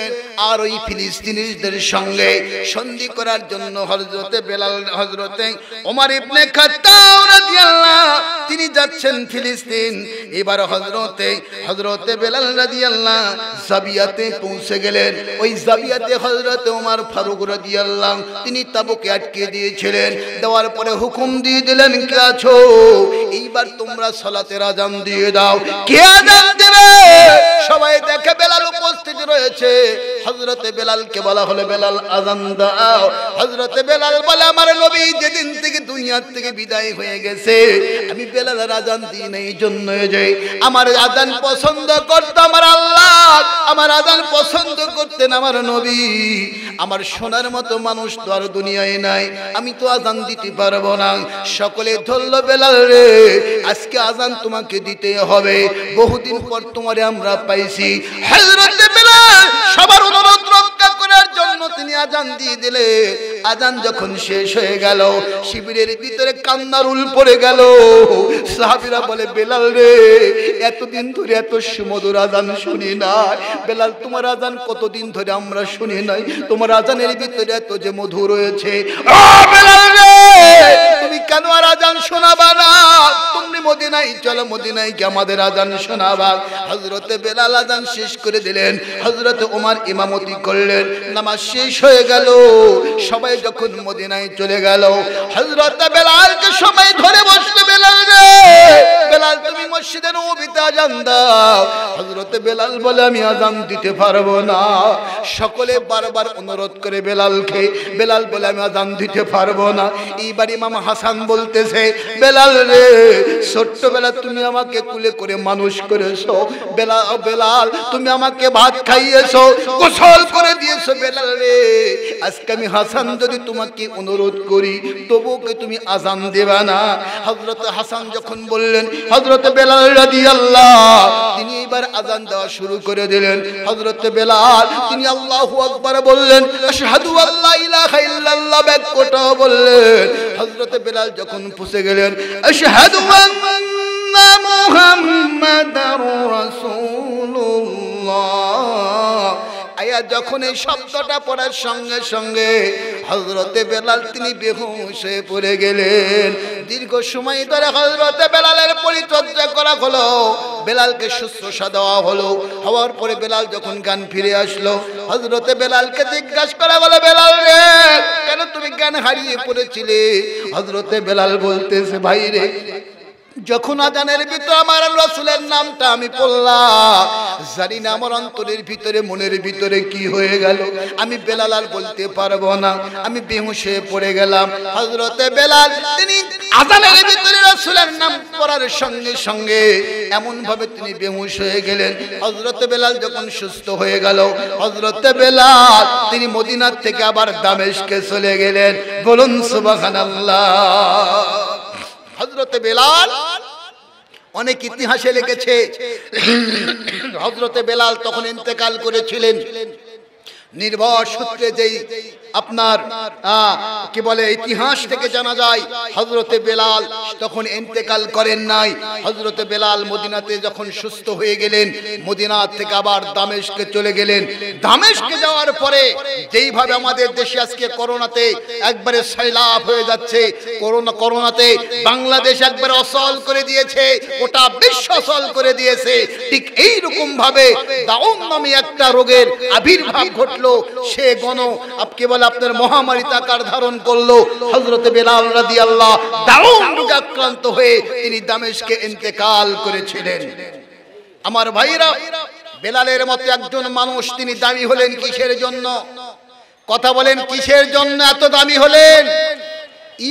আর ওই ফিলিস্তিনিদের সঙ্গে সন্ধি করার জন্য হজরতে বেলাল হজরতে ওমর ইবনে খাত্তাব রাদিয়াল্লাহ তিনি যাচ্ছেন ফিলিস্তিন এবার হযরতে হযরতে বেলাল রাদিয়াল্লাহ জাবিয়াতে পৌঁছে গেলেন ওই জাবিয়াতে হযরত ওমর ফারুক রাদিয়াল্লাহ তিনি তাবুকে আটকে দিয়েছিলেন দেওয়ার পরে হুকুম দিয়ে দিলেন কে আছো এইবার তোমরা সালাতে আজান দিয়ে দাও কে আজান দেবে সবাই দেখে বেলাল উপস্থিত রয়েছে হযরতে বেলালকে বলা হলো বেলাল আজান দাও হযরতে বেলাল বলে আমার নবী যেদিন থেকে দুনিয়ার থেকে বিদায় হয়ে গেছে আমি বেলাদার আজান দিই না এই জন্য যে আমার আজান পছন্দ করতো আমার আল্লাহ আমার আজান পছন্দ করতেন আমার নবী আমার সোনার মতো মানুষ তো আর দুনিয়ায় নাই আমি তো আজান দিতে পারবো না সকলে ধরল বেলাল রে আজকে আজান তোমাকে দিতে হবে বহুদিন পর তোমারে আমরা পাইছি হজরত বেলাল সবার অনুরোধ রক্ষা করার জন্য তিনি আজান দিয়ে দিলেন আজান যখন শেষ হয়ে গেল শিবিরের ভিতরে কান্নার উল পড়ে গেল সাহাবিরা বলে বেলাল রে এতদিন ধরে এত সুমধুর আজান শুনি না বেলাল তোমার আজান কতদিন ধরে আমরা শুনি নাই তোমার আজানের ভিতরে এত যে মধু রয়েছে তুমি কেন আর আজান শোনাবা না তুমি চলো কি আমাদের আজান শোনাবা হজরতে বেলাল আজান শেষ করে দিলেন হজরতে ওমার ইমামতি করলেন নামাজ শেষ হয়ে গেল সবাই সময় যখন মদিনায় চলে গেল হজরত বেলালকে সময় ধরে বসলো বেলাল রে বেলাল তুমি মসজিদের নবীতে আজান দাও হজরত বেলাল বলে আমি আজান দিতে পারবো না সকলে বারবার অনুরোধ করে বেলালকে বেলাল বলে আমি আজান দিতে পারবো না এইবার ইমাম হাসান বলতেছে বেলাল রে ছোট্টবেলা তুমি আমাকে কুলে করে মানুষ করেছো বেলা বেলাল তুমি আমাকে ভাত খাইয়েছো গোসল করে দিয়েছো বেলাল রে আজকে আমি হাসান যদি তোমাকে অনুরোধ করি তবুকে তুমি আজান দেবা না হজরত হাসান যখন বললেন হজরত বেলাল রাজি আল্লাহ তিনি এবার আজান দেওয়া শুরু করে দিলেন হজরত বেলাল তিনি আল্লাহ আকবর বললেন সাধু আল্লাহ ইলাহা ইল্লাল্লাহ বললেন হজরত বেলাল যখন ফুসে গেলেন সাধু মুহাম্মাদার রাসূলুল্লাহ আয়া যখন এই শব্দটা পড়ার সঙ্গে সঙ্গে হজরতে বেলাল তিনি বেহুশ হয়ে পড়ে গেলেন দীর্ঘ সময় ধরে হজরতে বেলালের পরিচর্যা করা হলো বেলালকে শুশ্রূষা দেওয়া হলো হওয়ার পরে বেলাল যখন গান ফিরে আসলো হজরতে বেলালকে জিজ্ঞাসা করা হলো বেলাল রে কেন তুমি গান হারিয়ে পড়েছিলে হজরতে বেলাল বলতেছে ভাই রে যখন আজানের ভিতর আমার রসুলের নামটা আমি পড়লাম জানি না আমার অন্তরের ভিতরে মনের ভিতরে কি হয়ে গেল আমি বেলালাল বলতে পারবো না আমি বেহুসে পড়ে গেলাম হজরতে বেলাল তিনি আজানের ভিতরে রসুলের নাম পড়ার সঙ্গে সঙ্গে এমন ভাবে তিনি বেহুশ হয়ে গেলেন হজরতে বেলাল যখন সুস্থ হয়ে গেল হজরতে বেলাল তিনি মদিনার থেকে আবার দামেশকে চলে গেলেন বলুন সুবাহ আল্লাহ হজরতে বেলাল অনেক ইতিহাসে লেগেছে হজরতে বেলাল তখন ইন্তেকাল করেছিলেন নির্ভর সূত্রে যেই আপনার কি বলে ইতিহাস থেকে জানা যায় হজরতে বেলাল তখন ইন্তেকাল করেন নাই হজরতে বেলাল মদিনাতে যখন সুস্থ হয়ে গেলেন মদিনা থেকে আবার দামেশকে চলে গেলেন দামেশকে যাওয়ার পরে যেইভাবে আমাদের দেশে আজকে করোনাতে একবারে সৈলাভ হয়ে যাচ্ছে করোনা করোনাতে বাংলাদেশ একবারে অসল করে দিয়েছে ওটা বিশ্ব অসল করে দিয়েছে ঠিক এই রকম ভাবে দাউন নামে একটা রোগের আবির্ভাব ঘটলো সে গণ আপকে বলে কেবল আপনার মহামারী তাকার ধারণ করলো হজরত বেলাল রাদি আল্লাহ আক্রান্ত হয়ে তিনি দামেশকে ইন্তেকাল করেছিলেন আমার ভাইরা বেলালের মতো একজন মানুষ তিনি দামি হলেন কিসের জন্য কথা বলেন কিসের জন্য এত দামি হলেন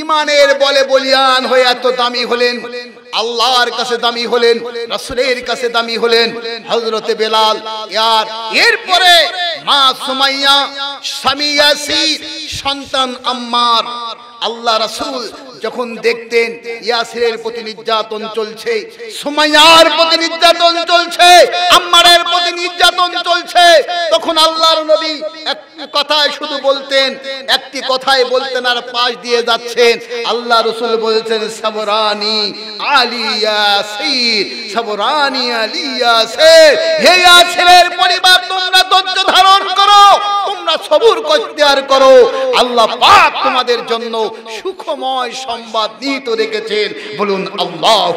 ইমানের বলে বলিয়ান হয়ে এত দামি হলেন আল্লাহর কাছে দামি হলেন রসুলের কাছে দামি হলেন হজরতে বেলাল ইয়ার এরপরে মা সুমাইয়া স্বামী সন্তান আম্মার আল্লাহ রসুল যখন দেখতেন ইয়াসিরের প্রতি নির্যাতন চলছে সুমাইয়ার প্রতি নির্যাতন চলছে আম্মারের প্রতি নির্যাতন চলছে তখন আল্লাহর নবী এক কথায় শুধু বলতেন একটি কথায় বলতেন আর পাশ দিয়ে যাচ্ছেন আল্লাহ রসুল বলছেন সাবরানি আলিয়া সির সাবরানি আলিয়া সির হে ইয়াসিরের পরিবার তোমরা ধৈর্য ধারণ করো তোমরা সবুর করতে আর করো আল্লাহ পাক তোমাদের জন্য সুখময় সংবাদ নিহিত রেখেছেন বলুন আল্লাহ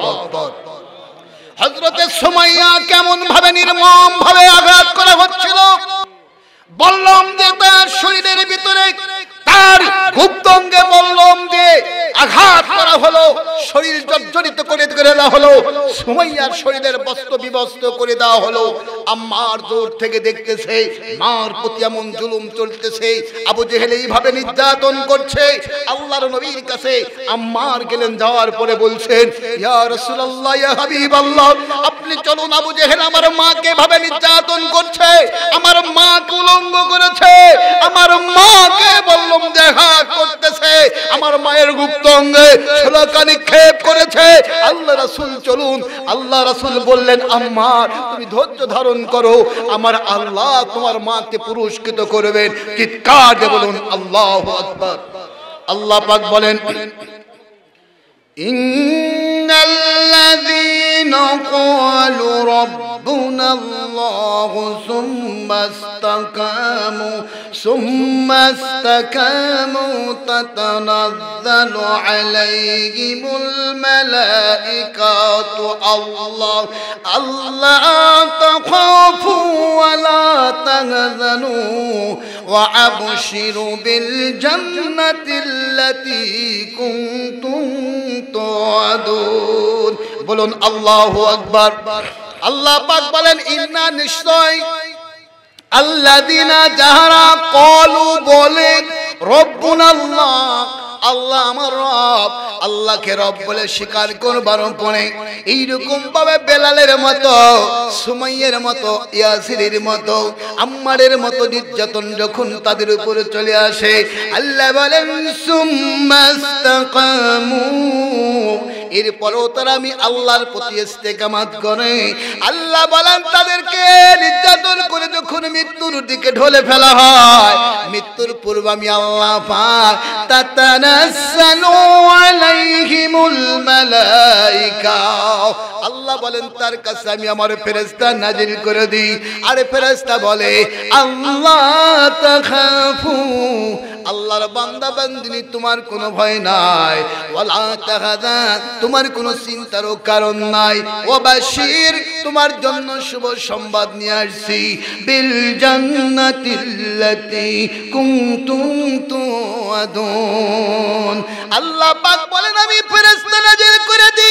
হজরতের হযরতের কেমন ভাবে নির্মম ভাবে আঘাত করা হচ্ছিল বললাম যে তার শরীরের ভিতরে তার গুপ্ত অঙ্গে মল্লম দিয়ে আঘাত করা হলো শরীর জর্জরিত করে দেওয়া হলো সুমাইয়ার শরীরের বস্ত্র বিবস্ত্র করে দেওয়া হলো আম্মার দূর থেকে দেখতেছে মার প্রতি এমন জুলুম চলতেছে আবু জেহেল এইভাবে নির্যাতন করছে আল্লাহর নবীর কাছে আম্মার গেলেন যাওয়ার পরে বলছেন ইয়া রাসূলুল্লাহ ইয়া হাবিবাল্লাহ আপনি চলুন আবু জেহেল আমার মাকে এভাবে নির্যাতন করছে আমার মা কুলঙ্গ করেছে আমার মাকে বলল আলম দেখা করতেছে আমার মায়ের গুপ্ত অঙ্গে নিক্ষেপ করেছে আল্লাহ রাসুল চলুন আল্লাহ রাসুল বললেন আম্মার তুমি ধৈর্য ধারণ করো আমার আল্লাহ তোমার মাকে পুরস্কৃত করবেন চিৎকার বলুন আল্লাহ আল্লাহ পাক বলেন الذين قالوا ربنا الله ثم استقاموا ثم استقاموا تتنزل عليهم الملائكة الله الله تخافوا ولا تهزنوا وأبشروا بالجنة التي كنتم توعدون ইয়াশকুরুন বলুন আল্লাহ আকবর আল্লাহ পাক বলেন ইন্না নিশ্চয় আল্লাহ দিনা যাহারা কলু বলেন রব্বুন আল্লাহ আল্লাহ আমার রব আল্লাহকে রব বলে স্বীকার করবার পরে এইরকম ভাবে বেলালের মতো সুমাইয়ের মতো ইয়াসিরের মতো আম্মারের মতো নির্যাতন যখন তাদের উপরে চলে আসে আল্লাহ বলেন সুম্মাস্তাকামু এরপরেও তারা আমি আল্লাহর প্রতি ইস্তেকামাত করে আল্লাহ বলেন তাদেরকে নির্যাতন করে যখন মৃত্যুর দিকে ঢলে ফেলা হয় মৃত্যুর পূর্ব আমি আল্লাহ পাক তাতানাসালু আলাইহিমুল মালাইকা আল্লাহ বলেন তার কাছে আমি আমার ফেরেশতা নাজিল করে দিই আর ফেরেশতা বলে আল্লাহ তাখাফু আল্লাহর বান্দা বান্দিনী তোমার কোনো ভয় নাই ওয়ালা তাহাদা তোমার কোনো চিন্তার কারণ নাই ও বাশির তোমার জন্য শুভ সংবাদ নিয়ে আসছি বিল জান্নাতিল্লাতি কুনতুম তুআদুন আল্লাহ পাক বলেন আমি ফেরেশতা নাজিল করে দিই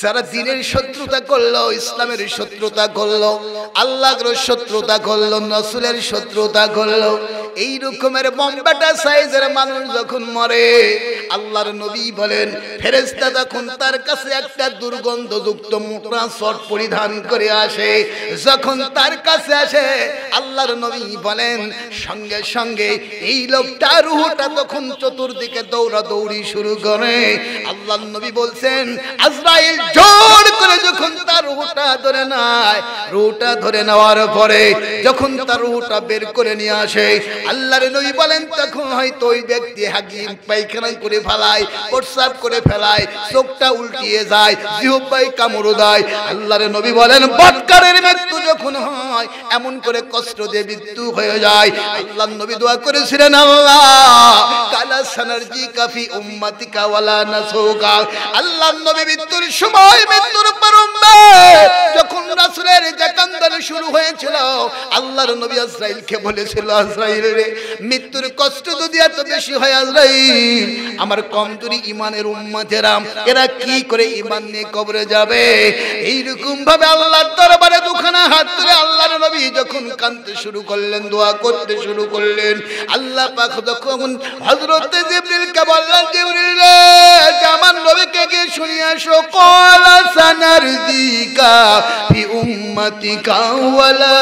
যারা দিনের শত্রুতা করলো ইসলামের শত্রুতা করলো আল্লাহর শত্রুতা করলো নসুলের শত্রুতা করলো এই রকমের বম্বাটা সাইজের মানুষ যখন মরে আল্লাহর নবী বলেন ফেরেস্তা যখন তার কাছে একটা দুর্গন্ধযুক্ত মোটা শট পরিধান করে আসে যখন তার কাছে আসে আল্লাহর নবী বলেন সঙ্গে সঙ্গে এই লোকটা রুহটা তখন চতুর্দিকে দৌড়া দৌড়ি শুরু করে আল্লাহর নবী বলছেন আজরা জোর করে যখন তার রুটা ধরে নেয় রুটা ধরে নেওয়ার পরে যখন তার রুটা বের করে নিয়ে আসে আল্লাহরে নই বলেন তখন হয়তো ওই ব্যক্তি হাগিম পায়খানায় করে ফেলায় প্রস্রাব করে ফেলায় চোখটা উল্টিয়ে যায় জিহব্বাই কামড়ো দেয় আল্লাহরে নবী বলেন বৎকারের মৃত্যু যখন হয় এমন করে কষ্ট দিয়ে মৃত্যু হয়ে যায় আল্লাহ নবী দোয়া করেছিলেন আল্লাহ কালা সানার্জি কাফি উম্মাতিকা ওয়ালা নাসুকা আল্লাহর নবী মৃত্যুর সময় মৃত্যুর প্রারম্ভে যখন রাসুলের জাকান্দার শুরু হয়েছিল আল্লাহর নবী আজরাইলকে বলেছিল আজরাইল রে মৃত্যুর কষ্ট যদি এত বেশি হয় আজরাইল আমার কমজোরি ইমানের উম্মাতেরা এরা কি করে ইমান নিয়ে কবরে যাবে এই রকম ভাবে আল্লাহর দরবারে দুখানা হাত তুলে আল্লাহর নবী যখন কাঁদতে শুরু করলেন দোয়া করতে শুরু করলেন আল্লাহ পাক যখন হযরতে জিবরিলকে বললেন জিবরিল রে আমার নবীকে গিয়ে শুনিয়ে আসো في أمتك ولا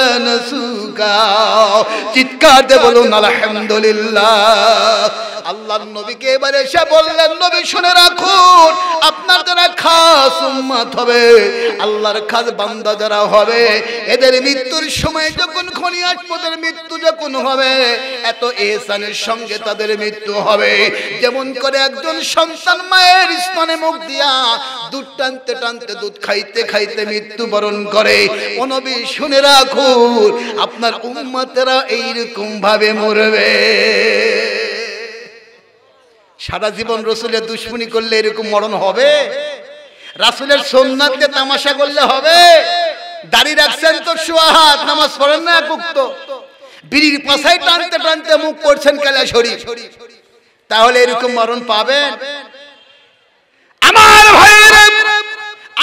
আল্লাহর নবীকে এবারে বললেন নবী শুনে রাখুন আপনার যারা খাস উম্মত হবে আল্লাহর খাস বান্দা যারা হবে এদের মৃত্যুর সময় যখন খনি তাদের মৃত্যু যখন হবে এত এসানের সঙ্গে তাদের মৃত্যু হবে যেমন করে একজন সন্তান মায়ের স্তনে মুখ দিয়া দুধটা টানতে টানতে দুধ খাইতে খাইতে মৃত্যুবরণ করে অনবি শুনে রাখুন আপনার উম্মাতেরা এইরকম ভাবে মরবে সারা জীবন রসুলের দুশ্মনী করলে এরকম মরণ হবে রাসুলের সোমনাথকে তামাশা করলে হবে দাড়ি রাখছেন তো সুয়াহাত নামাজ পড়েন না কুক্ত বিড়ির পাশাই টানতে টানতে মুখ করছেন কেলা শরীফ তাহলে এরকম মরণ পাবেন আমার ভাই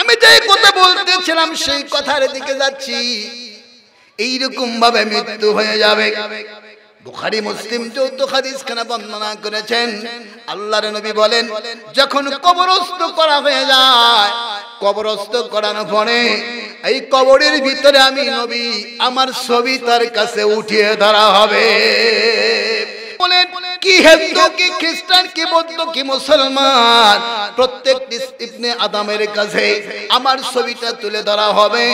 আমি যে কথা বলতেছিলাম সেই কথার দিকে যাচ্ছি এইরকম ভাবে মৃত্যু হয়ে যাবে বুখারি মুসলিম যৌথ হাদিস খানা বর্ণনা করেছেন আল্লাহর নবী বলেন যখন কবরস্থ করা হয়ে যায় কবরস্থ করানো পরে এই কবরের ভিতরে আমি নবী আমার ছবি তার কাছে উঠিয়ে ধরা হবে বলেন কি হিন্দু কি খ্রিস্টান কি বৌদ্ধ কি মুসলমান প্রত্যেক ইবনে আদামের কাছে আমার ছবিটা তুলে ধরা হবে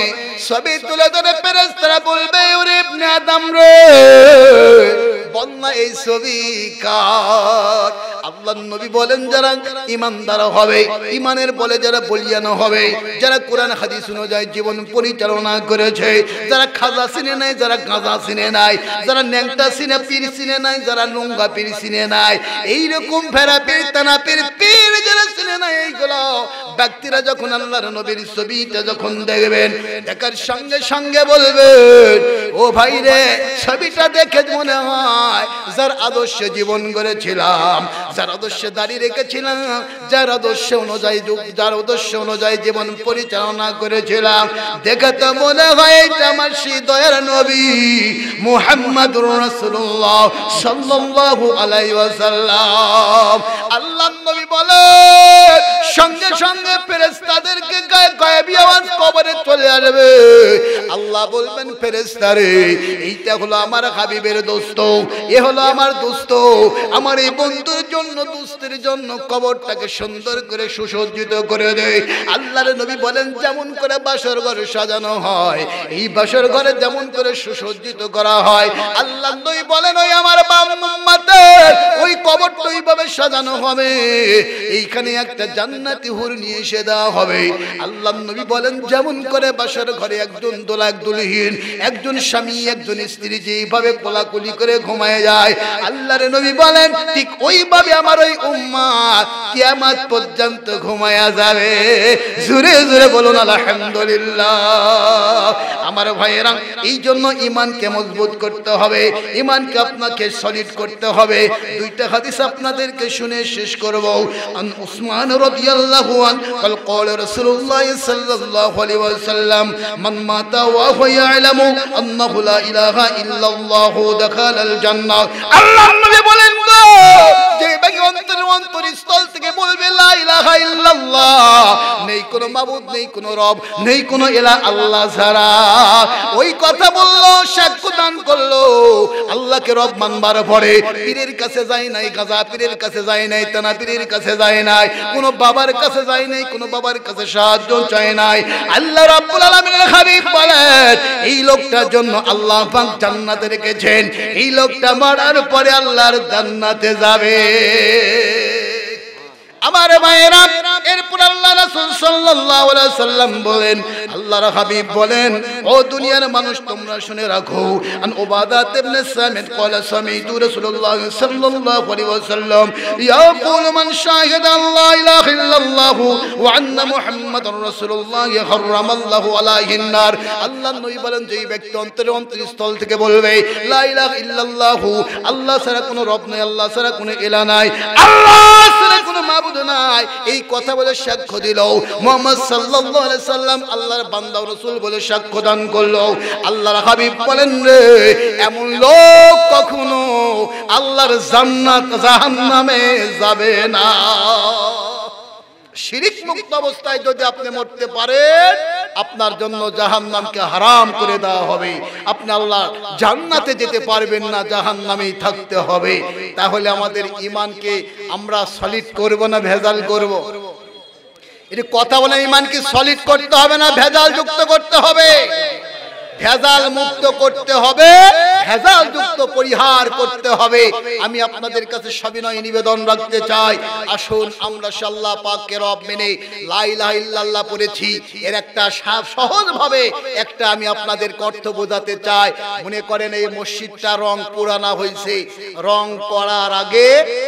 ছবি তুলে ধরে ফেরেশতারা বলবে ওরে ইবনে রে বন্যা এই ছবি কার আল্লাহ নবী বলেন যারা ইমানদার হবে ইমানের বলে যারা বলিয়ানো হবে যারা কোরআন হাদিস অনুযায়ী জীবন পরিচালনা করেছে যারা খাজা সিনে নাই যারা গাঁজা সিনে নাই যারা ন্যাংটা সিনে পীর নাই যারা লুঙ্গা পীর চিনে নাই এইরকম ফেরা পীর তানা পীর পীর যারা চিনে নাই এইগুলো ব্যক্তিরা যখন আল্লাহর নবীর ছবিটা যখন দেখবেন দেখার সঙ্গে সঙ্গে বলবেন ও ভাই রে ছবিটা দেখে মনে হয় যার আদর্শ জীবন গড়েছিলাম যার আদর্শে দাঁড়িয়ে রেখেছিলাম যার আদর্শ অনুযায়ী যুগ যার আদর্শ অনুযায়ী জীবন পরিচালনা করেছিলাম দেখে তো মনে হয় এটা আমার সেই দয়ার নবী মুহাম্মদুর রাসূলুল্লাহ সাল্লাল্লাহু সাল্লাল্লাহু আলাইহি ওয়াসাল্লাম আল্লাহর নবী বলেন সঙ্গে সঙ্গে ফেরেশতাদেরকে গায়ে গায়েবী আওয়াজ কবরে চলে আসবে আল্লাহ বলবেন ফেরেস্তারে এইটা হলো আমার হাবিবের দোস্ত এ হলো আমার দোস্ত আমার এই বন্ধুর জন্য দোস্তের জন্য কবরটাকে সুন্দর করে সুসজ্জিত করে দেয় আল্লাহর নবী বলেন যেমন করে বাসর ঘর সাজানো হয় এই বাসর ঘরে যেমন করে সুসজ্জিত করা হয় আল্লাহ নই বলেন ওই আমার বাম্মাতের ওই কবরটা ওইভাবে সাজানো হবে এইখানে একটা জান্নাতি হুর নিয়ে এসে দেওয়া হবে আল্লাহ নবী বলেন যেমন করে বাসর ঘরে একজন দোলা তোলাক দুলহীন একজন স্বামী একজন স্ত্রী যেইভাবে কোলাকুলি করে ঘুমায় যায় আল্লাহর নবী বলেন ঠিক ওইভাবে আমার ওই উম্মা কিয়ামত পর্যন্ত ঘুমায়া যাবে জুরে জুরে বলুন আলহামদুলিল্লাহ আমার ভাইয়েরা এই জন্য ইমানকে মজবুত করতে হবে ইমানকে আপনাকে সলিড করতে হবে দুইটা হাদিস আপনাদেরকে শুনে শেষ করব আন উসমান রাদিয়াল্লাহু আন قال কল রাসূলুল্লাহ সাল্লাল্লাহু আলাইহি ওয়াসাল্লাম মান মাতা وهو يعلم أنه لا إله إلا الله دخل الجنة الله النبي বলেন গো যে ব্যক্তি অন্তর অন্তর স্থল থেকে বলবে লা ইলাহা ইল্লাল্লাহ নেই কোনো মাবুদ নেই কোনো রব নেই কোনো এলা আল্লাহ ছাড়া ওই কথা বলল সাক্ষ্য দান করলো আল্লাহকে রব মানবার পরে পীরের কাছে যায় নাই গাজা পীরের কাছে যায় নাই তানা পীরের কাছে যায় নাই কোনো বাবার কাছে যায় নাই কোনো বাবার কাছে সাহায্য চায় নাই আল্লাহ রাব্বুল আলামিনের হাবিব বলে এই লোকটার জন্য আল্লাহ পাক জান্নাতে রেখেছেন এই লোকটা মারার পরে আল্লাহর জান্নাতে যাবে আমার মায়েরা এরপর আল্লাহ রাসূল সাল্লাল্লাহু আলাইহি সাল্লাম বলেন আল্লাহর হাবিব বলেন ও দুনিয়ার মানুষ তোমরা শুনে রাখো আন উবাদাত ইবনে সামিত ক্বালা সামিতু রাসূলুল্লাহ সাল্লাল্লাহু আলাইহি ওয়াসাল্লাম ইয়াকুলু মান শাহিদা আল্লাহ ইলাহা ওয়া আন্না রাসূলুল্লাহ হারামাল্লাহু নার আল্লাহ নবী বলেন যেই ব্যক্তি অন্তরে অন্তরস্থল থেকে বলবে লা ইলাহা আল্লাহ ছাড়া কোনো রব নাই আল্লাহ ছাড়া কোনো ইলাহ নাই আল্লাহ ছাড়া কোনো মাবুদ নাই এই কথা বলে সাক্ষ্য দিল মোহাম্মদ সাল্লাল্লাহু আলাইহি সাল্লাম আল্লাহর বান্দা রাসূল বলে সাক্ষ্য দান করলো আল্লাহর হাবিব বলেন রে এমন লোক কখনো আল্লাহর জান্নাত জাহান্নামে যাবে না শিরিক মুক্ত অবস্থায় যদি আপনি মরতে পারেন আপনার জন্য জাহান নামকে হারাম করে দেওয়া হবে আপনি আল্লাহ জান্নাতে যেতে পারবেন না জাহান নামেই থাকতে হবে তাহলে আমাদের ইমানকে আমরা সলিড করব না ভেজাল করব। এটি কথা বলে ইমানকে সলিড করতে হবে না ভেজাল যুক্ত করতে হবে ভেজাল মুক্ত করতে হবে ভেজাল যুক্ত পরিহার করতে হবে আমি আপনাদের কাছে সবিনয় নিবেদন রাখতে চাই আসুন আমরা সাল্লাহ পাককে রব মেনে লাইলা ইল্লাল্লাহ পড়েছি এর একটা সহজ ভাবে একটা আমি আপনাদের অর্থ বোঝাতে চাই মনে করেন এই মসজিদটা রং পুরানা হয়েছে রং করার আগে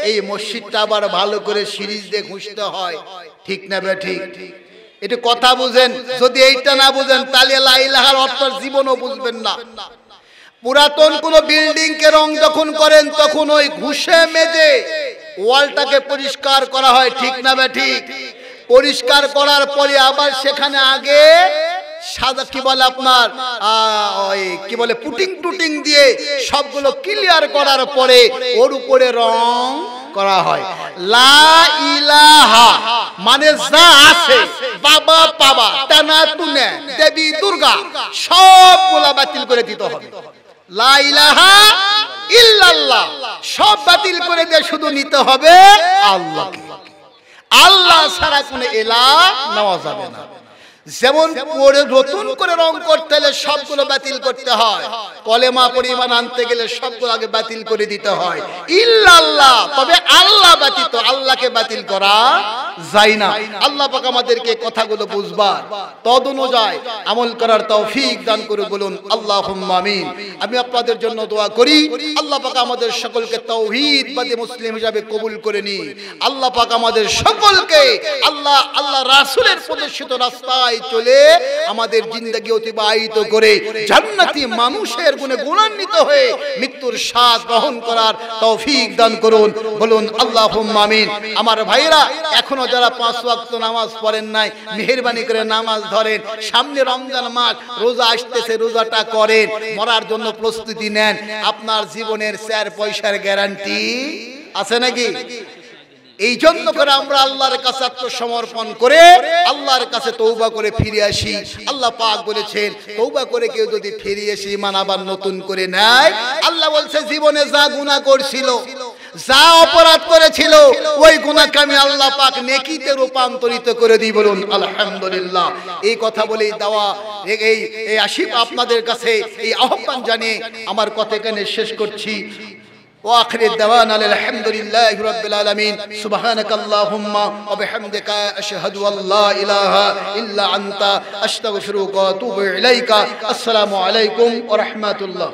এই মসজিদটা আবার ভালো করে সিরিজ দিয়ে ঘুষতে হয় ঠিক না বে ঠিক একটু কথা বুঝেন যদি এইটা না বুঝেন তাহলে লাইলাহার অর্থ জীবনও বুঝবেন না পুরাতন কোনো বিল্ডিং কে রং যখন করেন তখন ওই ঘুষে মেজে ওয়ালটাকে পরিষ্কার করা হয় ঠিক না বে ঠিক পরিষ্কার করার পরে আবার সেখানে আগে সাদা কি বলে আপনার কি বলে পুটিং টুটিং দিয়ে সবগুলো ক্লিয়ার করার পরে ওর উপরে রং করা হয় লা ইলাহা মানে যা আছে বাবা পাবা টানা তুনে দেবী দুর্গা সবগুলা বাতিল করে দিতে হবে লাইলাহা ইল্লাল্লাহ সব বাতিল করে দিয়ে শুধু নিতে হবে আল্লাহকে আল্লাহ ছাড়া কোনো এলা নেওয়া যাবে না যেমন পরে নতুন করে রং করতে হলে সবগুলো বাতিল করতে হয় কলেমা পরিমাণ আনতে গেলে সবগুলো আগে বাতিল করে দিতে হয় ইল্লাল্লাহ তবে আল্লাহ ব্যতীত আল্লাহকে বাতিল করা যায় না আল্লাহ পাক আমাদেরকে কথাগুলো বুঝবার তদ অনুযায়ী আমল করার তৌফিক দান করে বলুন আল্লাহ আমিন আমি আপনাদের জন্য দোয়া করি আল্লাহ পাক আমাদের সকলকে তৌহিদবাদী মুসলিম হিসাবে কবুল করে নি আল্লাহ পাক আমাদের সকলকে আল্লাহ আল্লাহ রাসূলের প্রদর্শিত রাস্তায় রাস্তায় চলে আমাদের জিন্দগি অতিবাহিত করে জান্নাতি মানুষের গুণে গুণান্বিত হয়ে মৃত্যুর স্বাদ গ্রহণ করার তৌফিক দান করুন বলুন আল্লাহ আমিন আমার ভাইরা এখনো যারা পাঁচ ওয়াক্ত নামাজ পড়েন নাই মেহরবানি করে নামাজ ধরেন সামনে রমজান মাস রোজা আসতেছে রোজাটা করেন মরার জন্য প্রস্তুতি নেন আপনার জীবনের স্যার পয়সার গ্যারান্টি আছে নাকি এই জন্য করে আমরা আল্লাহর কাছে আত্মসমর্পণ করে আল্লাহর কাছে তৌবা করে ফিরে আসি আল্লাহ পাক বলেছেন তৌবা করে কেউ যদি ফিরে এসে ইমান আবার নতুন করে নেয় আল্লাহ বলছে জীবনে যা গুণা করছিল যা অপরাধ করেছিল ওই গুণাকে আমি আল্লাহ পাক নেকিতে রূপান্তরিত করে দিই বলুন আলহামদুলিল্লাহ এই কথা বলেই দেওয়া এই এই আশিফ আপনাদের কাছে এই আহ্বান জানিয়ে আমার কথা এখানে শেষ করছি واخر الدوان الحمد لله رب العالمين سبحانك اللهم وبحمدك اشهد ان لا اله الا انت استغفرك واتوب اليك السلام عليكم ورحمه الله